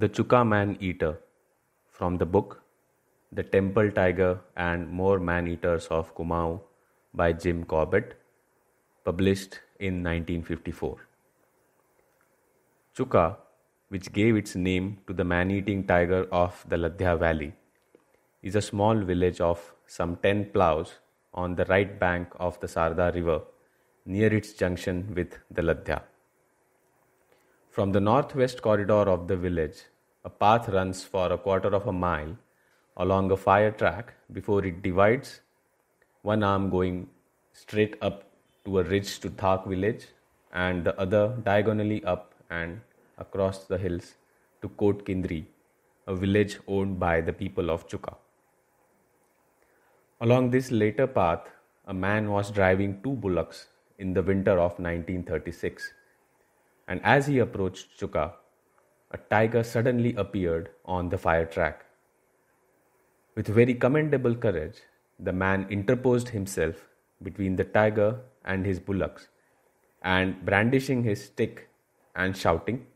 The Chuka Man Eater from the book The Temple Tiger and More Man Eaters of Kumau by Jim Corbett, published in 1954. Chuka, which gave its name to the man eating tiger of the Ladhya Valley, is a small village of some 10 ploughs on the right bank of the Sarda River near its junction with the Ladhya. From the northwest corridor of the village, a path runs for a quarter of a mile along a fire track before it divides, one arm going straight up to a ridge to Thak village, and the other diagonally up and across the hills to Kot Kindri, a village owned by the people of Chuka. Along this later path, a man was driving two bullocks in the winter of 1936 and as he approached Chuka, a tiger suddenly appeared on the fire track. With very commendable courage, the man interposed himself between the tiger and his bullocks and brandishing his stick and shouting,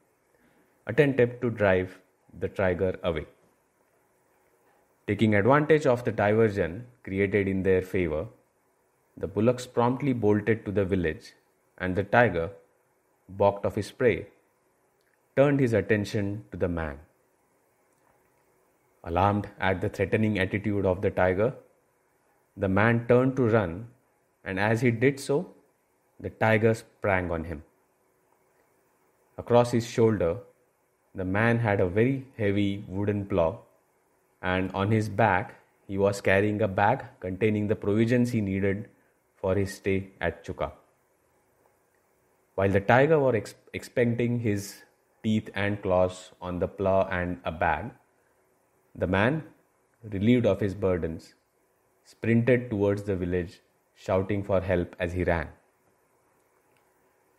attempted to drive the tiger away. Taking advantage of the diversion created in their favor, the bullocks promptly bolted to the village and the tiger balked of his prey, turned his attention to the man. Alarmed at the threatening attitude of the tiger, the man turned to run, and as he did so, the tiger sprang on him. Across his shoulder, the man had a very heavy wooden plow, and on his back, he was carrying a bag containing the provisions he needed for his stay at Chuka while the tiger was ex- expecting his teeth and claws on the plough and a bag, the man, relieved of his burdens, sprinted towards the village, shouting for help as he ran.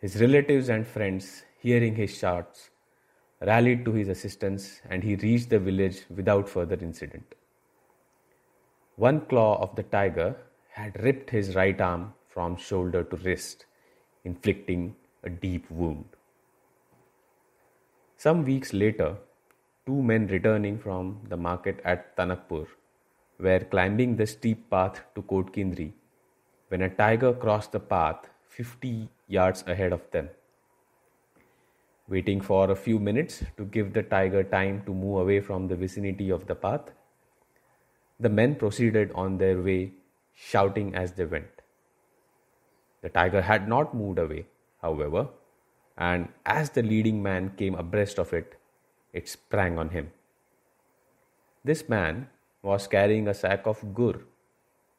His relatives and friends, hearing his shouts, rallied to his assistance and he reached the village without further incident. One claw of the tiger had ripped his right arm from shoulder to wrist, inflicting a deep wound. Some weeks later, two men returning from the market at Tanakpur were climbing the steep path to Kotkindri when a tiger crossed the path 50 yards ahead of them. Waiting for a few minutes to give the tiger time to move away from the vicinity of the path, the men proceeded on their way, shouting as they went. The tiger had not moved away, however, and as the leading man came abreast of it, it sprang on him. This man was carrying a sack of gur,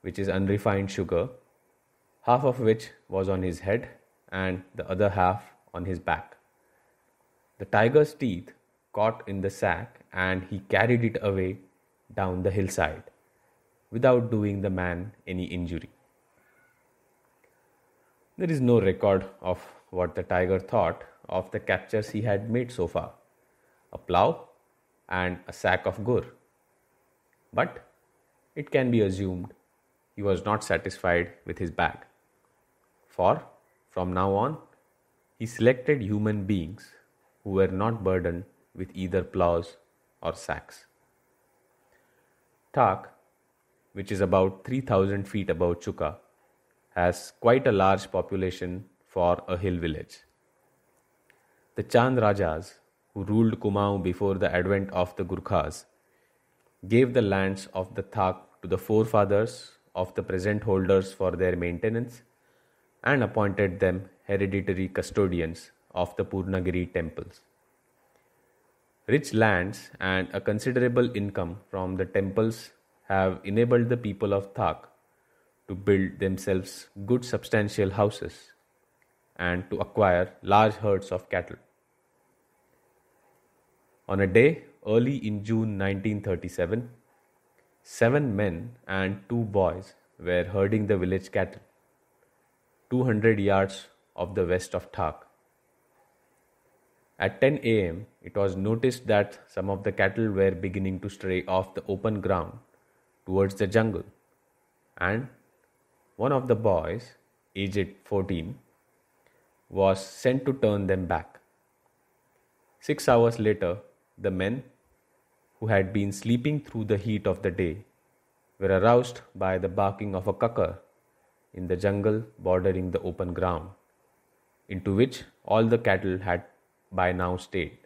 which is unrefined sugar, half of which was on his head and the other half on his back. The tiger's teeth caught in the sack and he carried it away down the hillside without doing the man any injury. There is no record of what the tiger thought of the captures he had made so far a plough and a sack of gur. But it can be assumed he was not satisfied with his bag. For from now on, he selected human beings who were not burdened with either ploughs or sacks. Tak, which is about 3000 feet above Chuka, has quite a large population for a hill village. The Chand Rajas, who ruled Kumaon before the advent of the Gurkhas, gave the lands of the Thak to the forefathers of the present holders for their maintenance and appointed them hereditary custodians of the Purnagiri temples. Rich lands and a considerable income from the temples have enabled the people of Thak to build themselves good substantial houses and to acquire large herds of cattle. On a day early in June 1937, seven men and two boys were herding the village cattle 200 yards of the west of Thak. At 10 am, it was noticed that some of the cattle were beginning to stray off the open ground towards the jungle and one of the boys, aged 14, was sent to turn them back. Six hours later, the men, who had been sleeping through the heat of the day, were aroused by the barking of a cucker in the jungle bordering the open ground, into which all the cattle had by now stayed.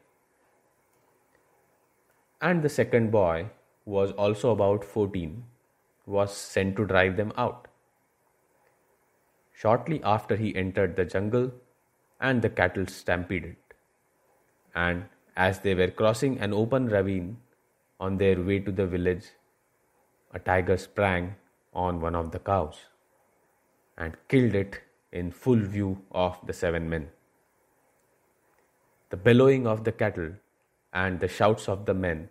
And the second boy, who was also about 14, was sent to drive them out shortly after he entered the jungle, and the cattle stampeded. And as they were crossing an open ravine on their way to the village, a tiger sprang on one of the cows and killed it in full view of the seven men. The bellowing of the cattle and the shouts of the men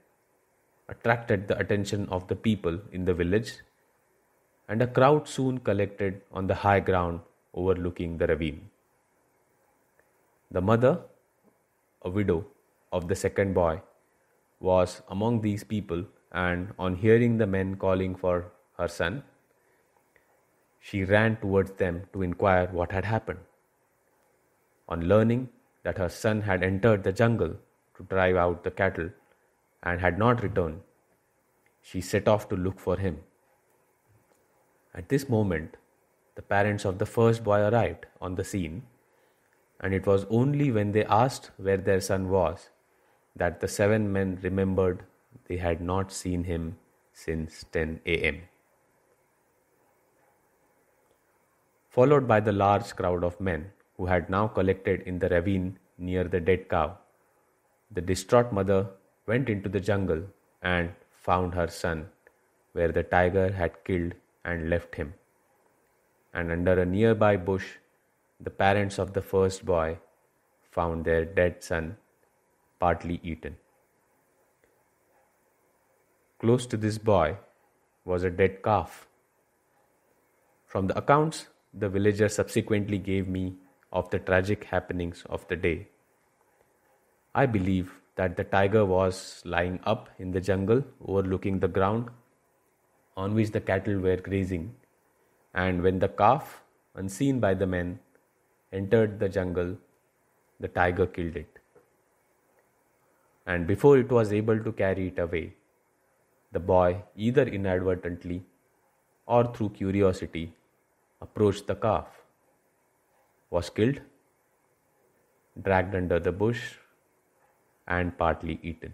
attracted the attention of the people in the village and a crowd soon collected on the high ground overlooking the ravine. The mother, a widow of the second boy, was among these people, and on hearing the men calling for her son, she ran towards them to inquire what had happened. On learning that her son had entered the jungle to drive out the cattle and had not returned, she set off to look for him. At this moment, the parents of the first boy arrived on the scene, and it was only when they asked where their son was that the seven men remembered they had not seen him since 10 a.m. Followed by the large crowd of men who had now collected in the ravine near the dead cow, the distraught mother went into the jungle and found her son, where the tiger had killed and left him. And under a nearby bush, the parents of the first boy found their dead son partly eaten. Close to this boy was a dead calf. From the accounts the villager subsequently gave me of the tragic happenings of the day, I believe that the tiger was lying up in the jungle overlooking the ground on which the cattle were grazing, and when the calf, unseen by the men, entered the jungle, the tiger killed it. And before it was able to carry it away, the boy, either inadvertently or through curiosity, approached the calf, was killed, dragged under the bush, and partly eaten.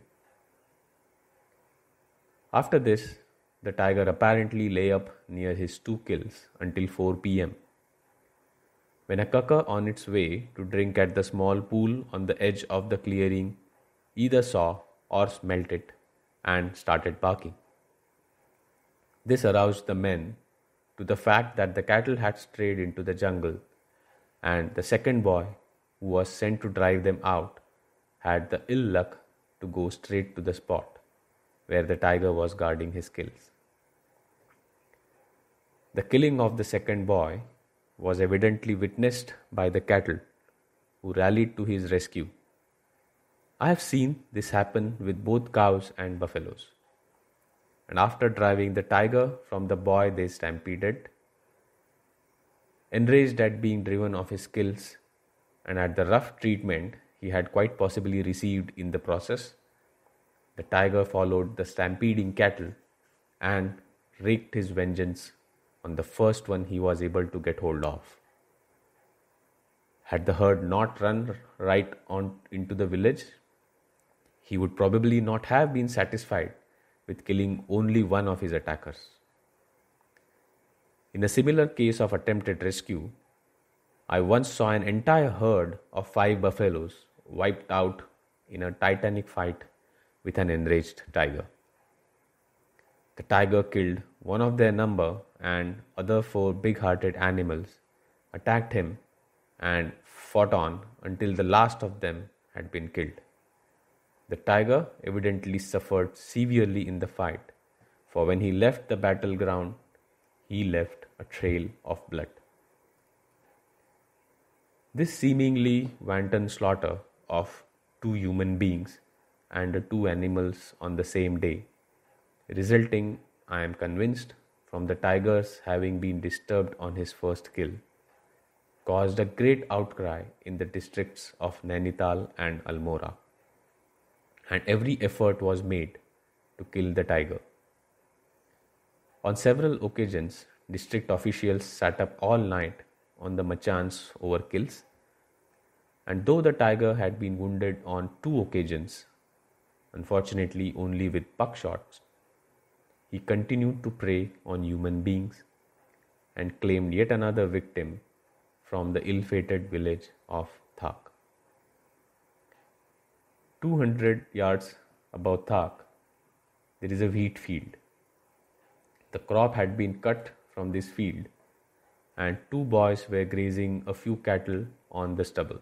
After this, the tiger apparently lay up near his two kills until 4 pm. When a kaka on its way to drink at the small pool on the edge of the clearing either saw or smelt it and started barking. This aroused the men to the fact that the cattle had strayed into the jungle, and the second boy, who was sent to drive them out, had the ill luck to go straight to the spot where the tiger was guarding his kills. The killing of the second boy was evidently witnessed by the cattle, who rallied to his rescue. I have seen this happen with both cows and buffaloes. And after driving the tiger from the boy, they stampeded, enraged at being driven off his skills and at the rough treatment he had quite possibly received in the process. The tiger followed the stampeding cattle and wreaked his vengeance on the first one he was able to get hold of. Had the herd not run right on into the village, he would probably not have been satisfied with killing only one of his attackers. In a similar case of attempted rescue, I once saw an entire herd of five buffaloes wiped out in a titanic fight with an enraged tiger. The tiger killed one of their number and other four big hearted animals attacked him and fought on until the last of them had been killed. The tiger evidently suffered severely in the fight, for when he left the battleground, he left a trail of blood. This seemingly wanton slaughter of two human beings and two animals on the same day, resulting, I am convinced, from the tigers having been disturbed on his first kill, caused a great outcry in the districts of Nainital and Almora, and every effort was made to kill the tiger. On several occasions, district officials sat up all night on the machan's over kills, and though the tiger had been wounded on two occasions, unfortunately only with buckshot he continued to prey on human beings and claimed yet another victim from the ill fated village of Thak. 200 yards above Thak, there is a wheat field. The crop had been cut from this field, and two boys were grazing a few cattle on the stubble.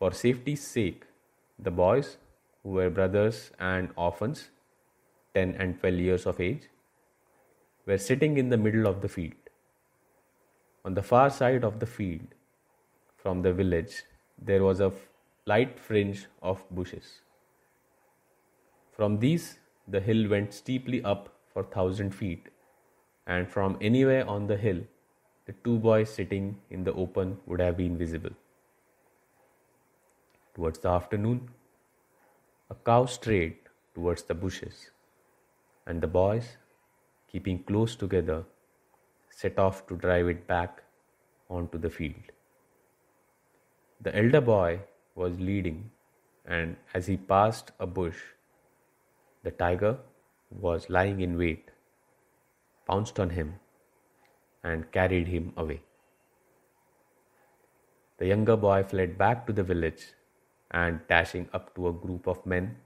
For safety's sake, the boys, who were brothers and orphans, 10 and 12 years of age, were sitting in the middle of the field. On the far side of the field, from the village, there was a light fringe of bushes. From these, the hill went steeply up for thousand feet, and from anywhere on the hill, the two boys sitting in the open would have been visible. Towards the afternoon, a cow strayed towards the bushes and the boys, keeping close together, set off to drive it back onto the field. The elder boy was leading, and as he passed a bush, the tiger was lying in wait, pounced on him, and carried him away. The younger boy fled back to the village and, dashing up to a group of men,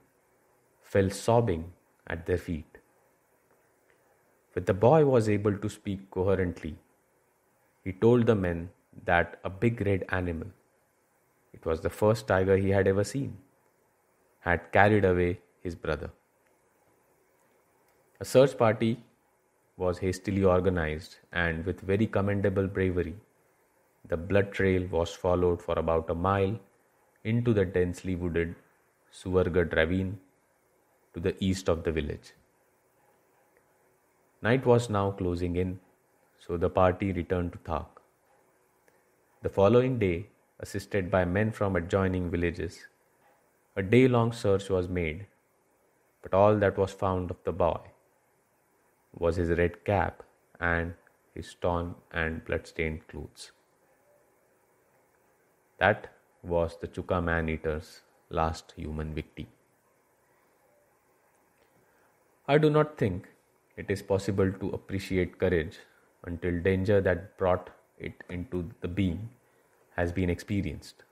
fell sobbing at their feet. But the boy was able to speak coherently. He told the men that a big red animal, it was the first tiger he had ever seen, had carried away his brother. A search party was hastily organized, and with very commendable bravery, the blood trail was followed for about a mile into the densely wooded Suvargad ravine to the east of the village. Night was now closing in, so the party returned to Thak. The following day, assisted by men from adjoining villages, a day long search was made, but all that was found of the boy was his red cap and his torn and blood-stained clothes. That was the Chuka man eater's last human victim. I do not think it is possible to appreciate courage until danger that brought it into the being has been experienced.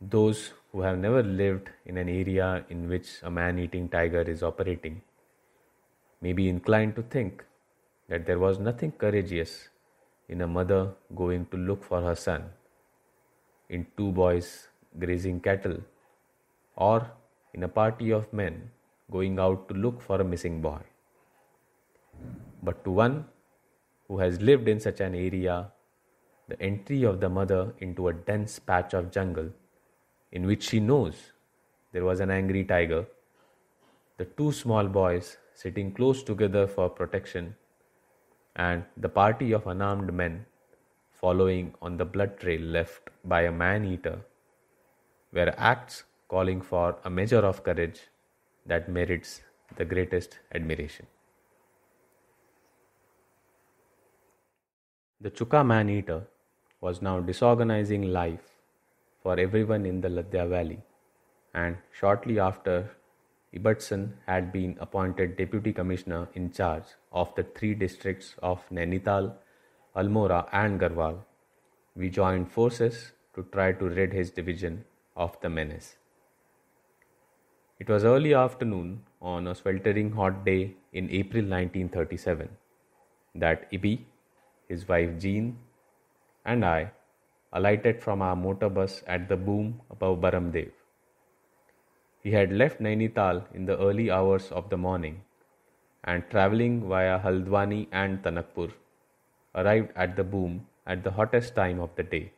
Those who have never lived in an area in which a man eating tiger is operating may be inclined to think that there was nothing courageous in a mother going to look for her son, in two boys grazing cattle, or in a party of men going out to look for a missing boy. But to one who has lived in such an area, the entry of the mother into a dense patch of jungle in which she knows there was an angry tiger, the two small boys sitting close together for protection, and the party of unarmed men following on the blood trail left by a man eater were acts calling for a measure of courage that merits the greatest admiration. The Chuka man eater was now disorganizing life for everyone in the Ladya Valley, and shortly after, Ibertson had been appointed deputy commissioner in charge of the three districts of Nainital, Almora, and Garhwal. We joined forces to try to rid his division of the menace. It was early afternoon on a sweltering hot day in April 1937 that Ibi his wife Jean, and I alighted from our motor bus at the boom above Baramdev. He had left Nainital in the early hours of the morning and travelling via Haldwani and Tanakpur, arrived at the boom at the hottest time of the day,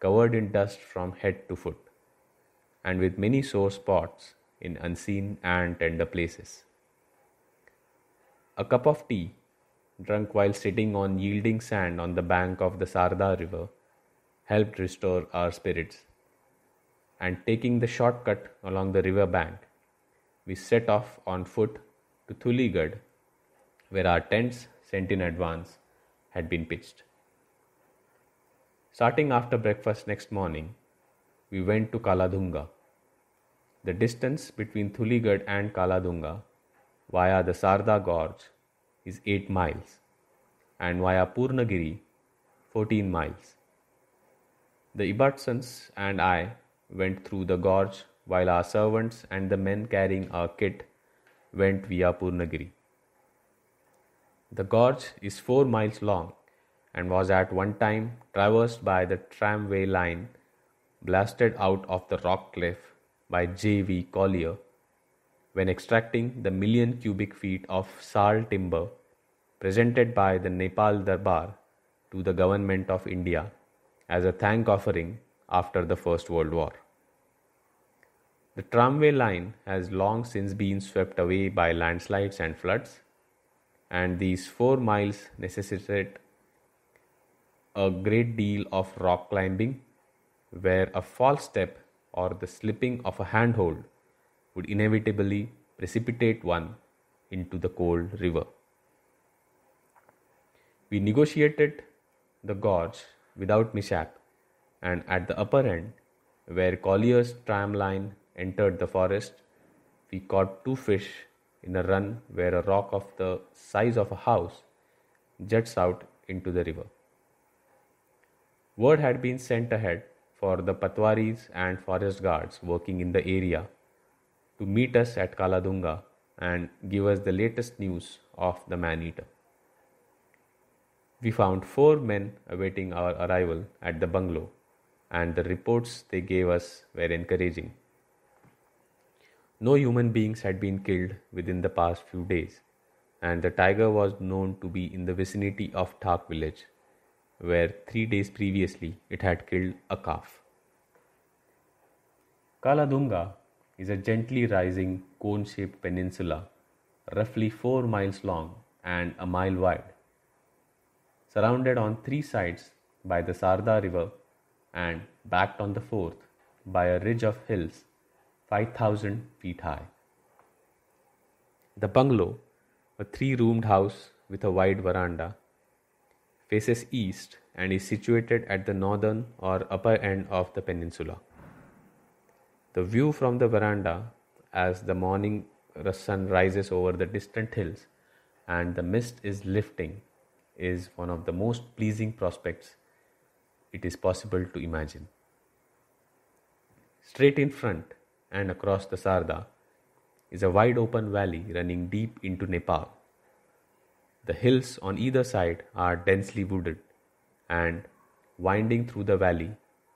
covered in dust from head to foot, and with many sore spots in unseen and tender places. A cup of tea drunk while sitting on yielding sand on the bank of the Sarda River, helped restore our spirits. And taking the shortcut along the river bank, we set off on foot to Thuligad, where our tents, sent in advance, had been pitched. Starting after breakfast next morning, we went to Kaladunga. The distance between Thuligad and Kaladunga via the Sarda Gorge is 8 miles and via Purnagiri 14 miles. The Ibartsons and I went through the gorge while our servants and the men carrying our kit went via Purnagiri. The gorge is 4 miles long and was at one time traversed by the tramway line blasted out of the rock cliff by J.V. Collier when extracting the million cubic feet of sal timber presented by the Nepal Darbar to the government of India as a thank offering after the First World War. The tramway line has long since been swept away by landslides and floods, and these four miles necessitate a great deal of rock climbing, where a false step or the slipping of a handhold would inevitably precipitate one into the cold river. We negotiated the gorge without mishap, and at the upper end, where Collier's tram line entered the forest, we caught two fish in a run where a rock of the size of a house juts out into the river. Word had been sent ahead for the patwaris and forest guards working in the area to meet us at Kaladunga and give us the latest news of the man eater. We found four men awaiting our arrival at the bungalow, and the reports they gave us were encouraging. No human beings had been killed within the past few days, and the tiger was known to be in the vicinity of Thak village, where three days previously it had killed a calf. Kaladunga is a gently rising cone shaped peninsula, roughly 4 miles long and a mile wide, surrounded on three sides by the Sarda River and backed on the fourth by a ridge of hills 5,000 feet high. The bungalow, a three roomed house with a wide veranda, faces east and is situated at the northern or upper end of the peninsula. The view from the veranda as the morning sun rises over the distant hills and the mist is lifting is one of the most pleasing prospects it is possible to imagine. Straight in front and across the Sarda is a wide open valley running deep into Nepal. The hills on either side are densely wooded, and winding through the valley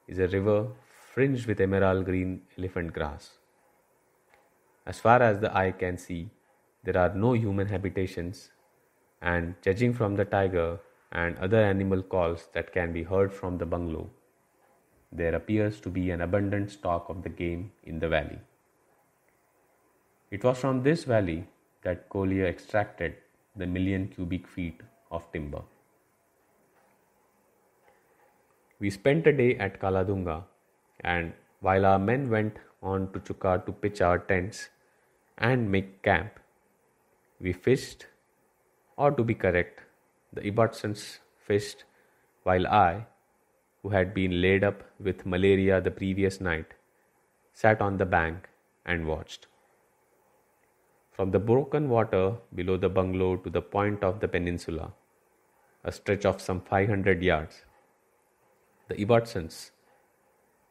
is a river fringed with emerald green elephant grass. As far as the eye can see, there are no human habitations, and judging from the tiger and other animal calls that can be heard from the bungalow, there appears to be an abundant stock of the game in the valley. It was from this valley that Collier extracted the million cubic feet of timber. We spent a day at Kaladunga and while our men went on to Chukar to pitch our tents and make camp, we fished, or to be correct, the Ibotsons fished, while I, who had been laid up with malaria the previous night, sat on the bank and watched. From the broken water below the bungalow to the point of the peninsula, a stretch of some 500 yards, the Ibotsons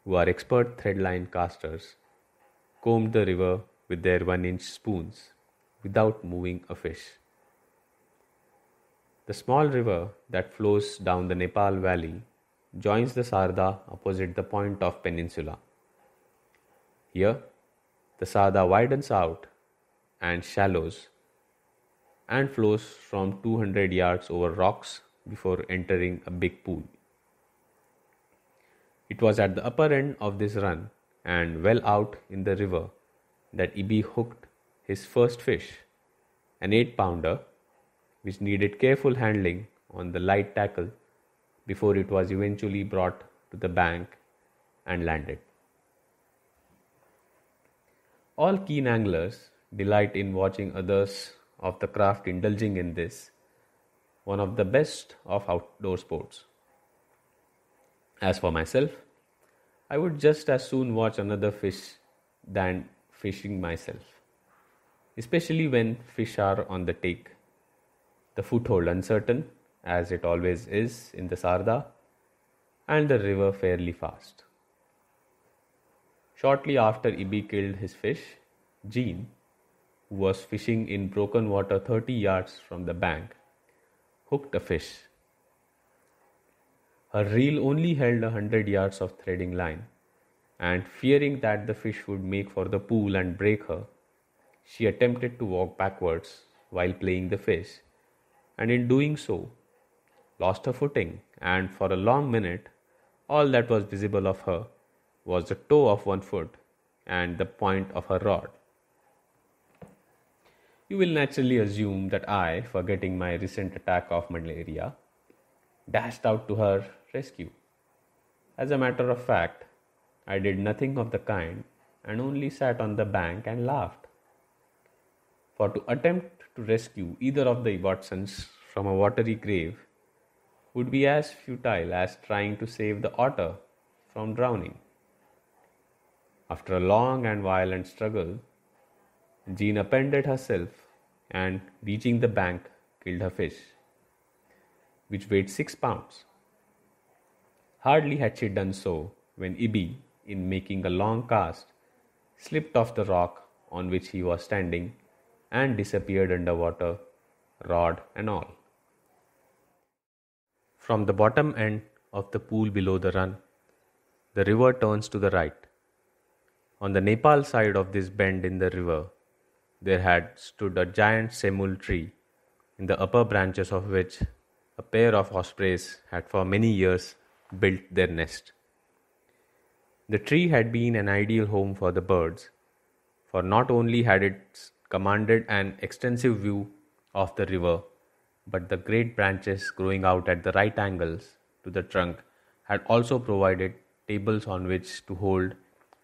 who are expert threadline casters, combed the river with their one inch spoons without moving a fish. The small river that flows down the Nepal Valley joins the Sarda opposite the point of peninsula. Here, the Sarda widens out and shallows and flows from 200 yards over rocks before entering a big pool. It was at the upper end of this run and well out in the river that Ibi hooked his first fish, an eight pounder, which needed careful handling on the light tackle before it was eventually brought to the bank and landed. All keen anglers delight in watching others of the craft indulging in this, one of the best of outdoor sports. As for myself, I would just as soon watch another fish than fishing myself, especially when fish are on the take. The foothold uncertain, as it always is in the Sarda, and the river fairly fast. Shortly after Ibi killed his fish, Jean, who was fishing in broken water 30 yards from the bank, hooked a fish her reel only held a hundred yards of threading line, and fearing that the fish would make for the pool and break her, she attempted to walk backwards while playing the fish, and in doing so, lost her footing, and for a long minute, all that was visible of her was the toe of one foot and the point of her rod. You will naturally assume that I, forgetting my recent attack of malaria, dashed out to her rescue. As a matter of fact, I did nothing of the kind and only sat on the bank and laughed. For to attempt to rescue either of the Watsons from a watery grave would be as futile as trying to save the otter from drowning. After a long and violent struggle, Jean appended herself and, reaching the bank, killed her fish, which weighed six pounds. Hardly had she done so when Ibi, in making a long cast, slipped off the rock on which he was standing and disappeared under water, rod and all. From the bottom end of the pool below the run, the river turns to the right. On the Nepal side of this bend in the river, there had stood a giant semul tree, in the upper branches of which a pair of ospreys had for many years built their nest. The tree had been an ideal home for the birds, for not only had it commanded an extensive view of the river, but the great branches growing out at the right angles to the trunk had also provided tables on which to hold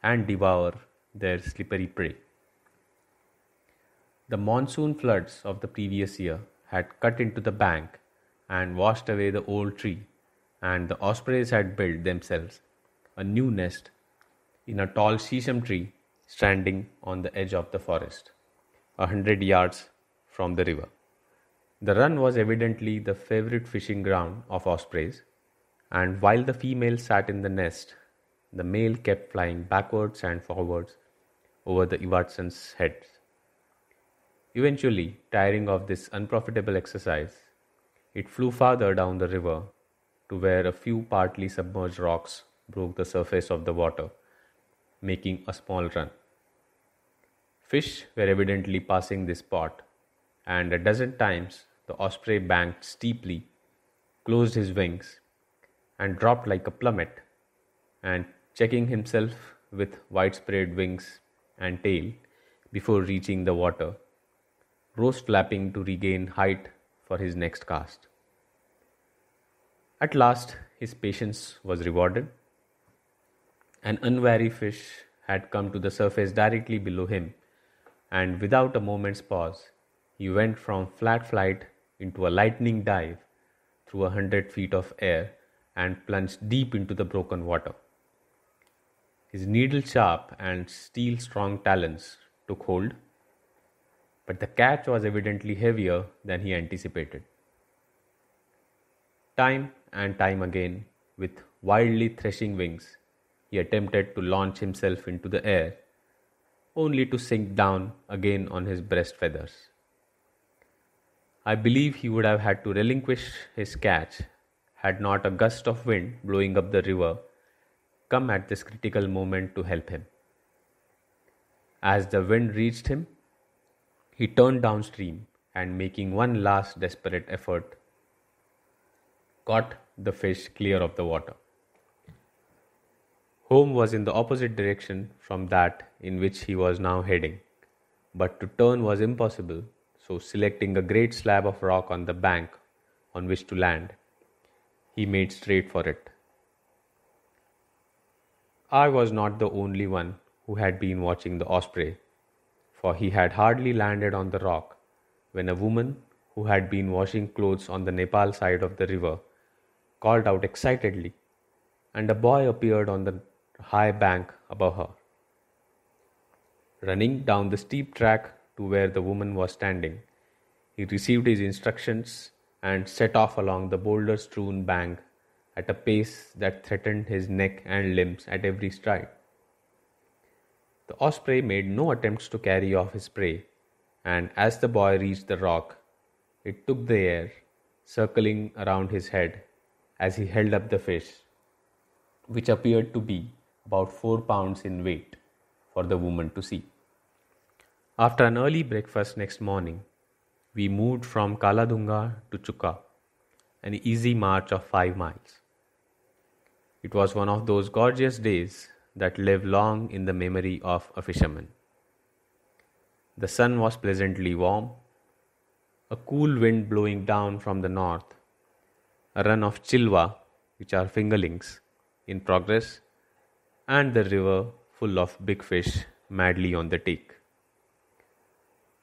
and devour their slippery prey. The monsoon floods of the previous year had cut into the bank and washed away the old tree and the ospreys had built themselves a new nest in a tall sesame tree standing on the edge of the forest, a hundred yards from the river. The run was evidently the favorite fishing ground of ospreys, and while the female sat in the nest, the male kept flying backwards and forwards over the Ivatson's heads. Eventually, tiring of this unprofitable exercise, it flew farther down the river to where a few partly submerged rocks broke the surface of the water, making a small run. Fish were evidently passing this spot, and a dozen times the osprey banked steeply, closed his wings, and dropped like a plummet, and checking himself with widespread wings and tail before reaching the water, rose flapping to regain height for his next cast. At last, his patience was rewarded. An unwary fish had come to the surface directly below him, and without a moment's pause, he went from flat flight into a lightning dive through a hundred feet of air and plunged deep into the broken water. His needle sharp and steel strong talons took hold, but the catch was evidently heavier than he anticipated. Time and time again, with wildly threshing wings, he attempted to launch himself into the air, only to sink down again on his breast feathers. I believe he would have had to relinquish his catch had not a gust of wind blowing up the river come at this critical moment to help him. As the wind reached him, he turned downstream and, making one last desperate effort, caught the fish clear of the water. Home was in the opposite direction from that in which he was now heading, but to turn was impossible, so selecting a great slab of rock on the bank on which to land, he made straight for it. I was not the only one who had been watching the osprey, for he had hardly landed on the rock when a woman who had been washing clothes on the Nepal side of the river called out excitedly, and a boy appeared on the high bank above her, running down the steep track to where the woman was standing. He received his instructions and set off along the boulder strewn bank at a pace that threatened his neck and limbs at every stride. The osprey made no attempts to carry off his prey, and as the boy reached the rock, it took the air, circling around his head as he held up the fish, which appeared to be about four pounds in weight, for the woman to see. After an early breakfast next morning, we moved from Kaladunga to Chuka, an easy march of five miles. It was one of those gorgeous days that live long in the memory of a fisherman. The sun was pleasantly warm, a cool wind blowing down from the north a run of Chilwa, which are fingerlings, in progress, and the river full of big fish madly on the take.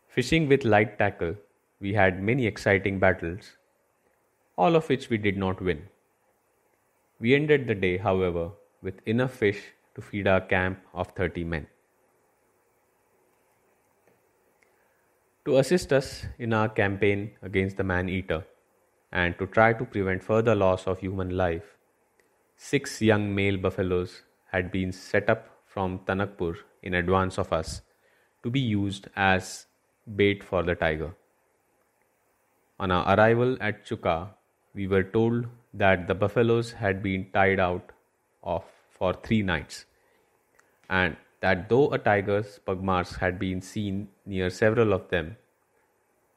Fishing with light tackle, we had many exciting battles, all of which we did not win. We ended the day, however, with enough fish to feed our camp of 30 men. To assist us in our campaign against the man eater, and to try to prevent further loss of human life. Six young male buffaloes had been set up from Tanakpur in advance of us to be used as bait for the tiger. On our arrival at Chuka, we were told that the buffaloes had been tied out of for three nights, and that though a tiger's pugmarks had been seen near several of them,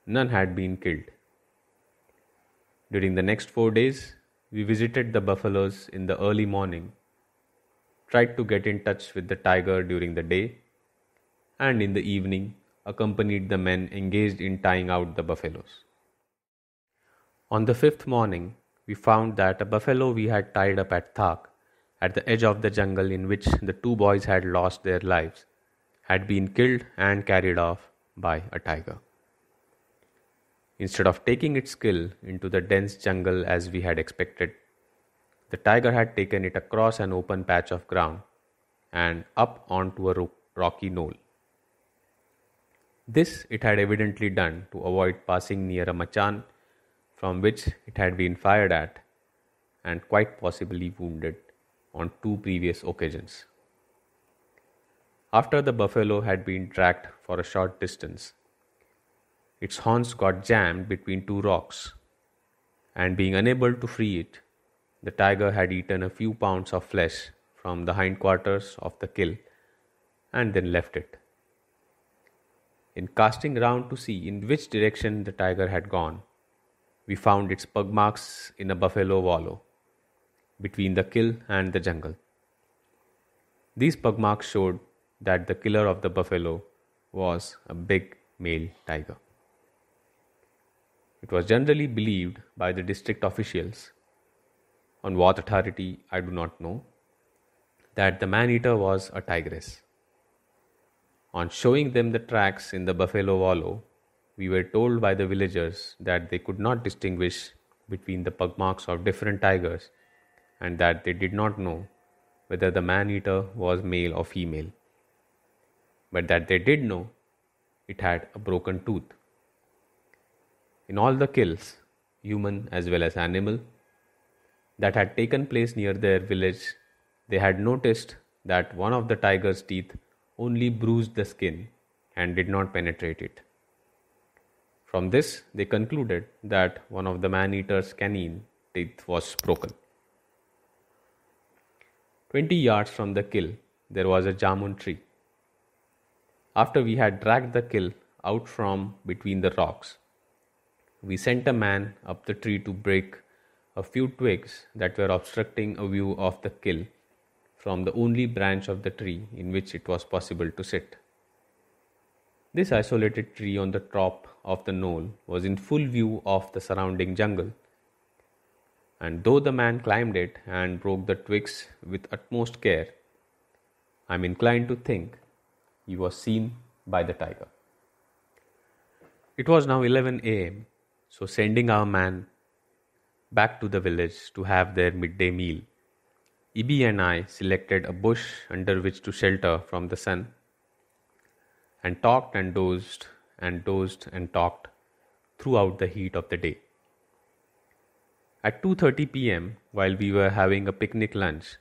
none had been killed. During the next four days, we visited the buffaloes in the early morning, tried to get in touch with the tiger during the day, and in the evening, accompanied the men engaged in tying out the buffaloes. On the fifth morning, we found that a buffalo we had tied up at Thak, at the edge of the jungle in which the two boys had lost their lives, had been killed and carried off by a tiger. Instead of taking its kill into the dense jungle as we had expected, the tiger had taken it across an open patch of ground and up onto a rocky knoll. This it had evidently done to avoid passing near a machan from which it had been fired at and quite possibly wounded on two previous occasions. After the buffalo had been dragged for a short distance, its horns got jammed between two rocks, and being unable to free it, the tiger had eaten a few pounds of flesh from the hindquarters of the kill and then left it. In casting round to see in which direction the tiger had gone, we found its pug marks in a buffalo wallow between the kill and the jungle. These pug marks showed that the killer of the buffalo was a big male tiger. It was generally believed by the district officials, on what authority I do not know, that the man eater was a tigress. On showing them the tracks in the buffalo wallow, we were told by the villagers that they could not distinguish between the pug marks of different tigers and that they did not know whether the man eater was male or female, but that they did know it had a broken tooth in all the kills, human as well as animal, that had taken place near their village, they had noticed that one of the tiger's teeth only bruised the skin and did not penetrate it. From this, they concluded that one of the man eater's canine teeth was broken. Twenty yards from the kill, there was a jamun tree. After we had dragged the kill out from between the rocks, we sent a man up the tree to break a few twigs that were obstructing a view of the kill from the only branch of the tree in which it was possible to sit. This isolated tree on the top of the knoll was in full view of the surrounding jungle, and though the man climbed it and broke the twigs with utmost care, I am inclined to think he was seen by the tiger. It was now 11 a.m., so, sending our man back to the village to have their midday meal, Ibi and I selected a bush under which to shelter from the sun and talked and dozed and dozed and talked throughout the heat of the day. At 2:30 p.m., while we were having a picnic lunch,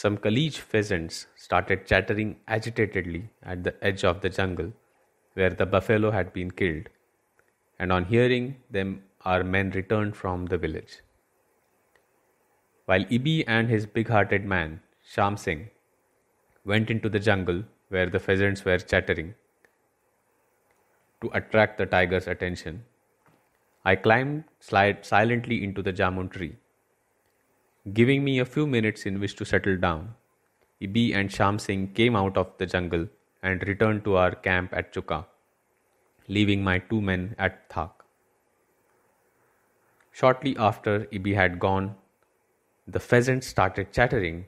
some Khalij pheasants started chattering agitatedly at the edge of the jungle where the buffalo had been killed and on hearing them, our men returned from the village. While Ibi and his big hearted man, Sham Singh, went into the jungle where the pheasants were chattering to attract the tiger's attention, I climbed silently into the jamun tree. Giving me a few minutes in which to settle down, Ibi and Sham Singh came out of the jungle and returned to our camp at Chuka leaving my two men at Thak. Shortly after Ibi had gone, the pheasant started chattering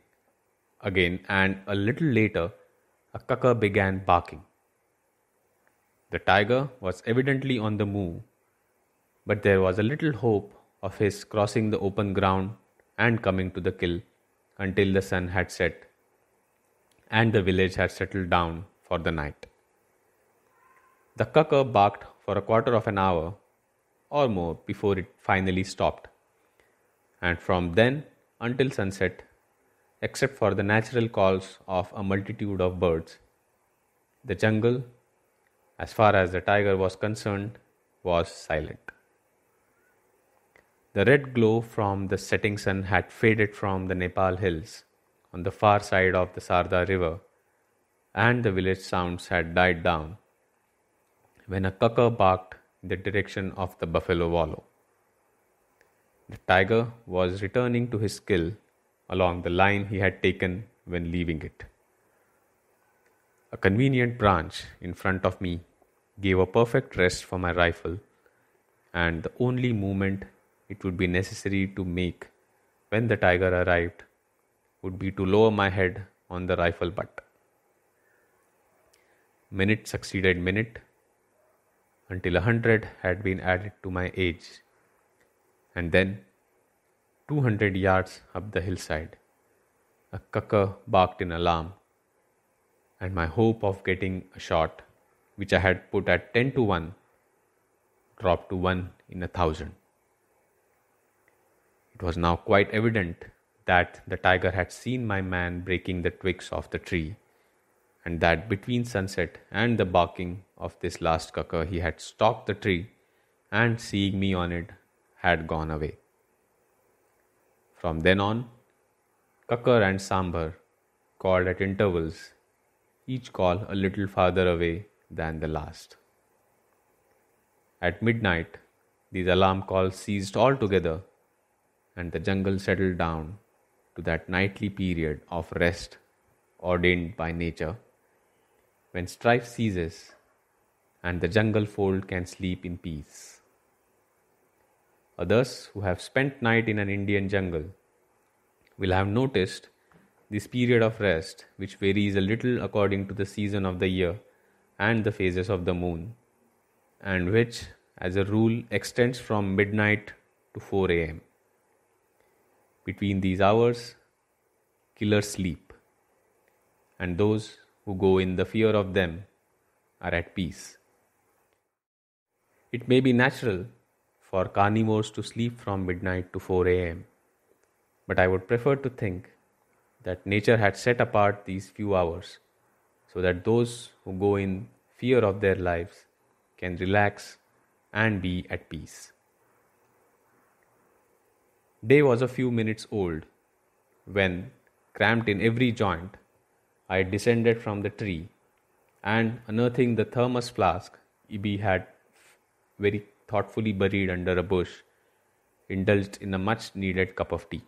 again, and a little later, a cuckoo began barking. The tiger was evidently on the move, but there was a little hope of his crossing the open ground and coming to the kill until the sun had set and the village had settled down for the night. The cuckoo barked for a quarter of an hour or more before it finally stopped. And from then until sunset, except for the natural calls of a multitude of birds, the jungle, as far as the tiger was concerned, was silent. The red glow from the setting sun had faded from the Nepal hills on the far side of the Sarda river, and the village sounds had died down when a cucker barked in the direction of the buffalo wallow. The tiger was returning to his kill along the line he had taken when leaving it. A convenient branch in front of me gave a perfect rest for my rifle, and the only movement it would be necessary to make when the tiger arrived would be to lower my head on the rifle butt. Minute succeeded minute, until a hundred had been added to my age, and then two hundred yards up the hillside, a cucker barked in alarm, and my hope of getting a shot, which I had put at ten to one, dropped to one in a thousand. It was now quite evident that the tiger had seen my man breaking the twigs off the tree and that between sunset and the barking of this last cuckoo he had stalked the tree and seeing me on it had gone away. From then on, Kakkar and Sambar called at intervals, each call a little farther away than the last. At midnight, these alarm calls ceased altogether, and the jungle settled down to that nightly period of rest ordained by nature when strife ceases and the jungle fold can sleep in peace. Others who have spent night in an Indian jungle will have noticed this period of rest, which varies a little according to the season of the year and the phases of the moon, and which, as a rule, extends from midnight to 4 am. Between these hours, killers sleep, and those who go in the fear of them are at peace. It may be natural for carnivores to sleep from midnight to 4 am, but I would prefer to think that nature had set apart these few hours so that those who go in fear of their lives can relax and be at peace. Day was a few minutes old when, cramped in every joint, I descended from the tree and unearthing the thermos flask Ibi had very thoughtfully buried under a bush, indulged in a much needed cup of tea.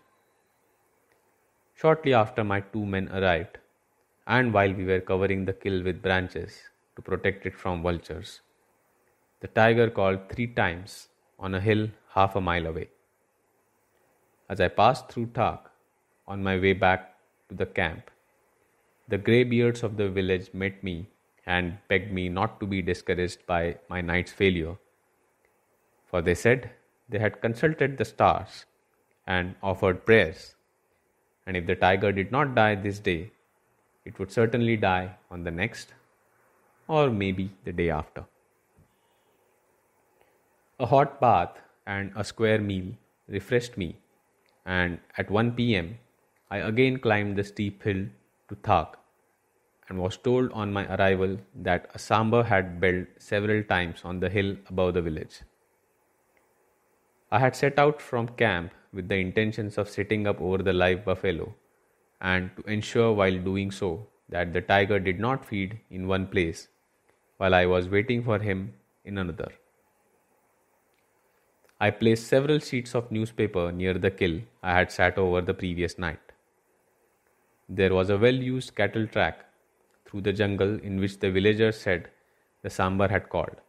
Shortly after, my two men arrived, and while we were covering the kill with branches to protect it from vultures, the tiger called three times on a hill half a mile away. As I passed through Tark on my way back to the camp, the greybeards of the village met me and begged me not to be discouraged by my night's failure. For they said they had consulted the stars and offered prayers. And if the tiger did not die this day, it would certainly die on the next, or maybe the day after. A hot bath and a square meal refreshed me, and at 1 pm, I again climbed the steep hill to Thak and was told on my arrival that a Samba had built several times on the hill above the village. I had set out from camp with the intentions of sitting up over the live buffalo and to ensure while doing so that the tiger did not feed in one place while I was waiting for him in another. I placed several sheets of newspaper near the kill I had sat over the previous night. There was a well used cattle track through the jungle in which the villagers said the sambar had called.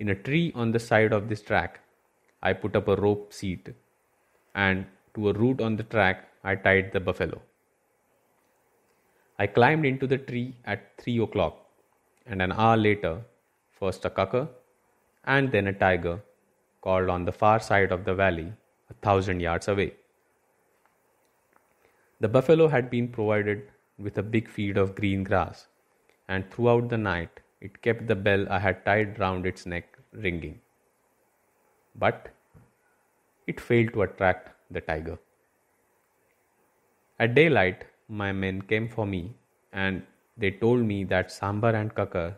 In a tree on the side of this track, I put up a rope seat, and to a root on the track, I tied the buffalo. I climbed into the tree at 3 o'clock, and an hour later, first a cocker and then a tiger called on the far side of the valley, a thousand yards away. The buffalo had been provided with a big feed of green grass, and throughout the night it kept the bell I had tied round its neck ringing. But it failed to attract the tiger. At daylight, my men came for me and they told me that Sambar and Kakar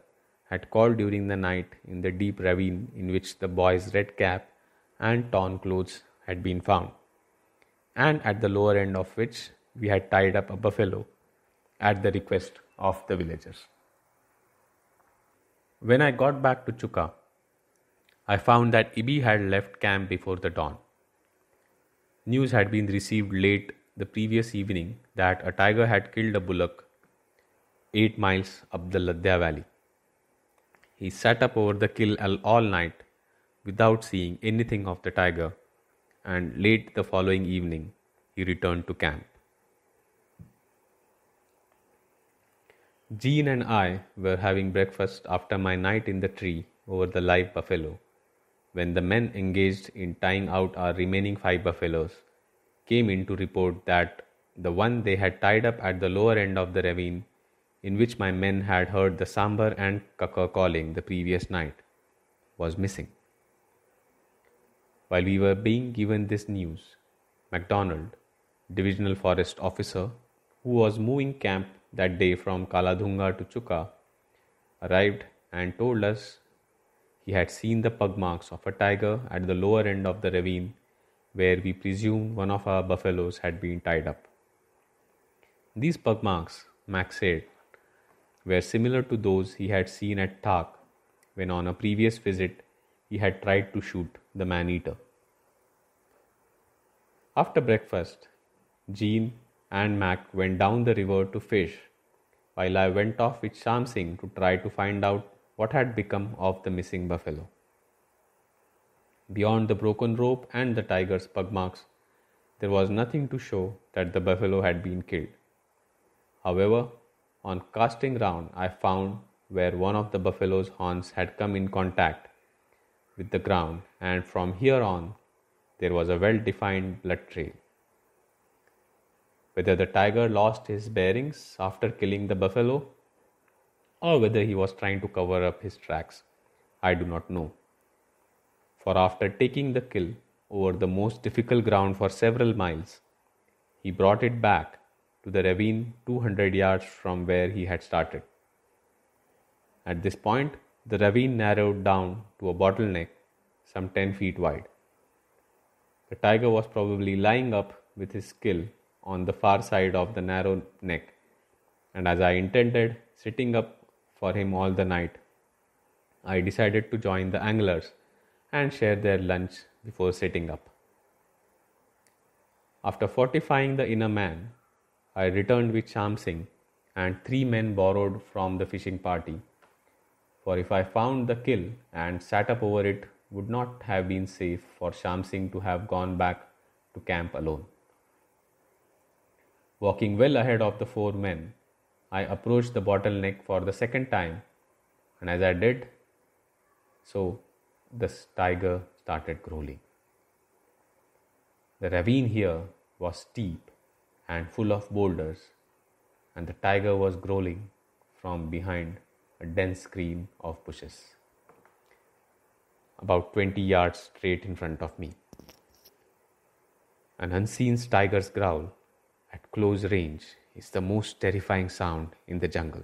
had called during the night in the deep ravine in which the boy's red cap and torn clothes had been found, and at the lower end of which we had tied up a buffalo at the request of the villagers. When I got back to Chuka, I found that Ibi had left camp before the dawn. News had been received late the previous evening that a tiger had killed a bullock 8 miles up the Ladya valley. He sat up over the kill all night without seeing anything of the tiger, and late the following evening he returned to camp. Jean and I were having breakfast after my night in the tree over the live buffalo when the men engaged in tying out our remaining five buffaloes came in to report that the one they had tied up at the lower end of the ravine, in which my men had heard the sambar and kaka calling the previous night, was missing. While we were being given this news, MacDonald, divisional forest officer, who was moving camp that day from Kaladunga to Chuka arrived and told us he had seen the pug marks of a tiger at the lower end of the ravine where we presume one of our buffaloes had been tied up. These pug marks, Max said, were similar to those he had seen at Thak when on a previous visit he had tried to shoot the man eater. After breakfast, Jean and Mac went down the river to fish, while I went off with Sham Singh to try to find out what had become of the missing buffalo. Beyond the broken rope and the tiger's pug marks, there was nothing to show that the buffalo had been killed. However, on casting round, I found where one of the buffalo's horns had come in contact with the ground, and from here on, there was a well defined blood trail whether the tiger lost his bearings after killing the buffalo or whether he was trying to cover up his tracks, I do not know. For after taking the kill over the most difficult ground for several miles, he brought it back to the ravine 200 yards from where he had started. At this point, the ravine narrowed down to a bottleneck some 10 feet wide. The tiger was probably lying up with his kill on the far side of the narrow neck, and as I intended sitting up for him all the night, I decided to join the anglers and share their lunch before sitting up. After fortifying the inner man, I returned with Sham Singh and three men borrowed from the fishing party, for if I found the kill and sat up over it, would not have been safe for Sham Singh to have gone back to camp alone. Walking well ahead of the four men, I approached the bottleneck for the second time, and as I did so, this tiger started growling. The ravine here was steep and full of boulders, and the tiger was growling from behind a dense screen of bushes, about 20 yards straight in front of me. An unseen tiger's growl at close range is the most terrifying sound in the jungle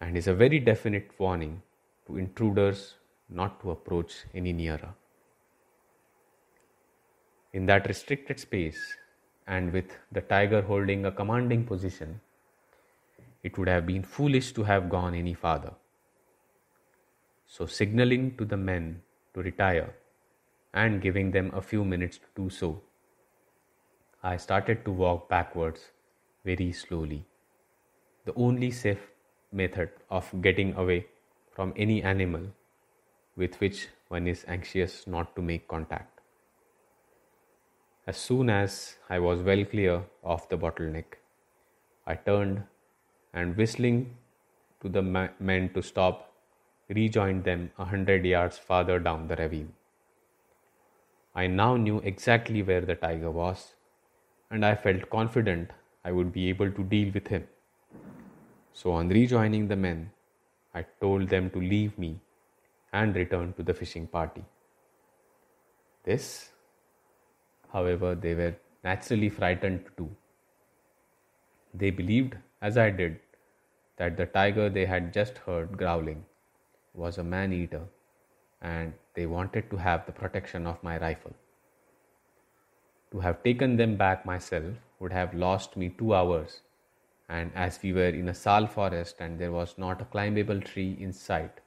and is a very definite warning to intruders not to approach any nearer. In that restricted space, and with the tiger holding a commanding position, it would have been foolish to have gone any farther. So, signaling to the men to retire and giving them a few minutes to do so I started to walk backwards very slowly. The only safe method of getting away from any animal with which one is anxious not to make contact. As soon as I was well clear of the bottleneck, I turned and whistling to the ma- men to stop, rejoined them a hundred yards farther down the ravine. I now knew exactly where the tiger was and I felt confident I would be able to deal with him. So, on rejoining the men, I told them to leave me and return to the fishing party. This, however, they were naturally frightened to do. They believed, as I did, that the tiger they had just heard growling was a man eater and they wanted to have the protection of my rifle to have taken them back myself would have lost me two hours, and as we were in a sal forest and there was not a climbable tree in sight,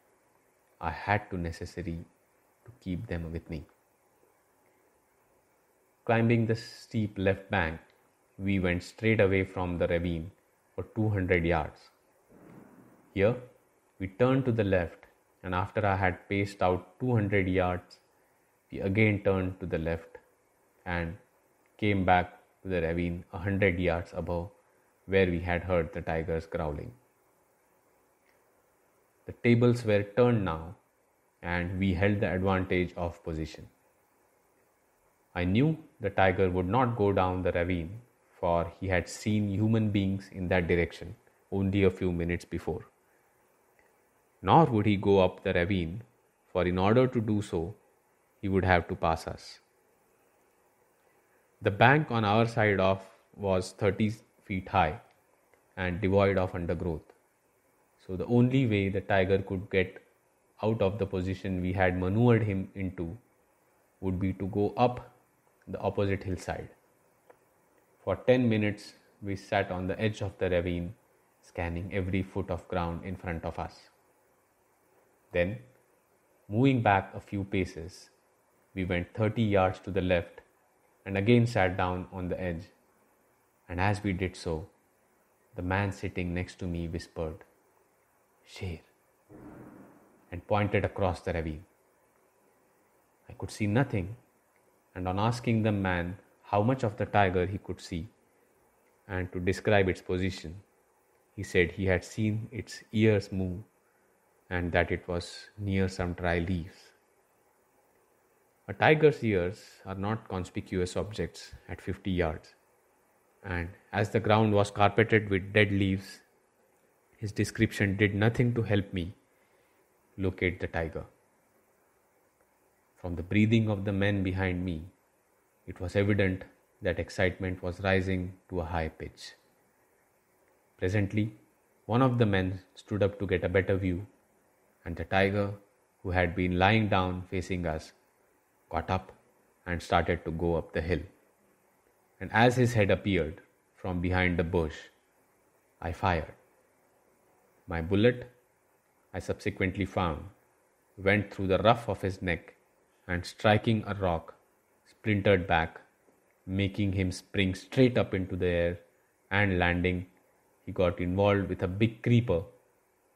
I had to necessary to keep them with me. Climbing the steep left bank, we went straight away from the ravine for 200 yards. Here, we turned to the left, and after I had paced out 200 yards, we again turned to the left and came back to the ravine a hundred yards above where we had heard the tigers growling. The tables were turned now, and we held the advantage of position. I knew the tiger would not go down the ravine, for he had seen human beings in that direction only a few minutes before. Nor would he go up the ravine, for in order to do so, he would have to pass us. The bank on our side of was 30 feet high and devoid of undergrowth. So the only way the tiger could get out of the position we had maneuvered him into would be to go up the opposite hillside. For 10 minutes, we sat on the edge of the ravine, scanning every foot of ground in front of us. Then, moving back a few paces, we went 30 yards to the left and again sat down on the edge. And as we did so, the man sitting next to me whispered, Share, and pointed across the ravine. I could see nothing, and on asking the man how much of the tiger he could see and to describe its position, he said he had seen its ears move and that it was near some dry leaves. A tiger's ears are not conspicuous objects at 50 yards, and as the ground was carpeted with dead leaves, his description did nothing to help me locate the tiger. From the breathing of the men behind me, it was evident that excitement was rising to a high pitch. Presently, one of the men stood up to get a better view, and the tiger, who had been lying down facing us, got up and started to go up the hill. And as his head appeared from behind the bush, I fired. My bullet, I subsequently found, went through the ruff of his neck and striking a rock, splintered back, making him spring straight up into the air and landing, he got involved with a big creeper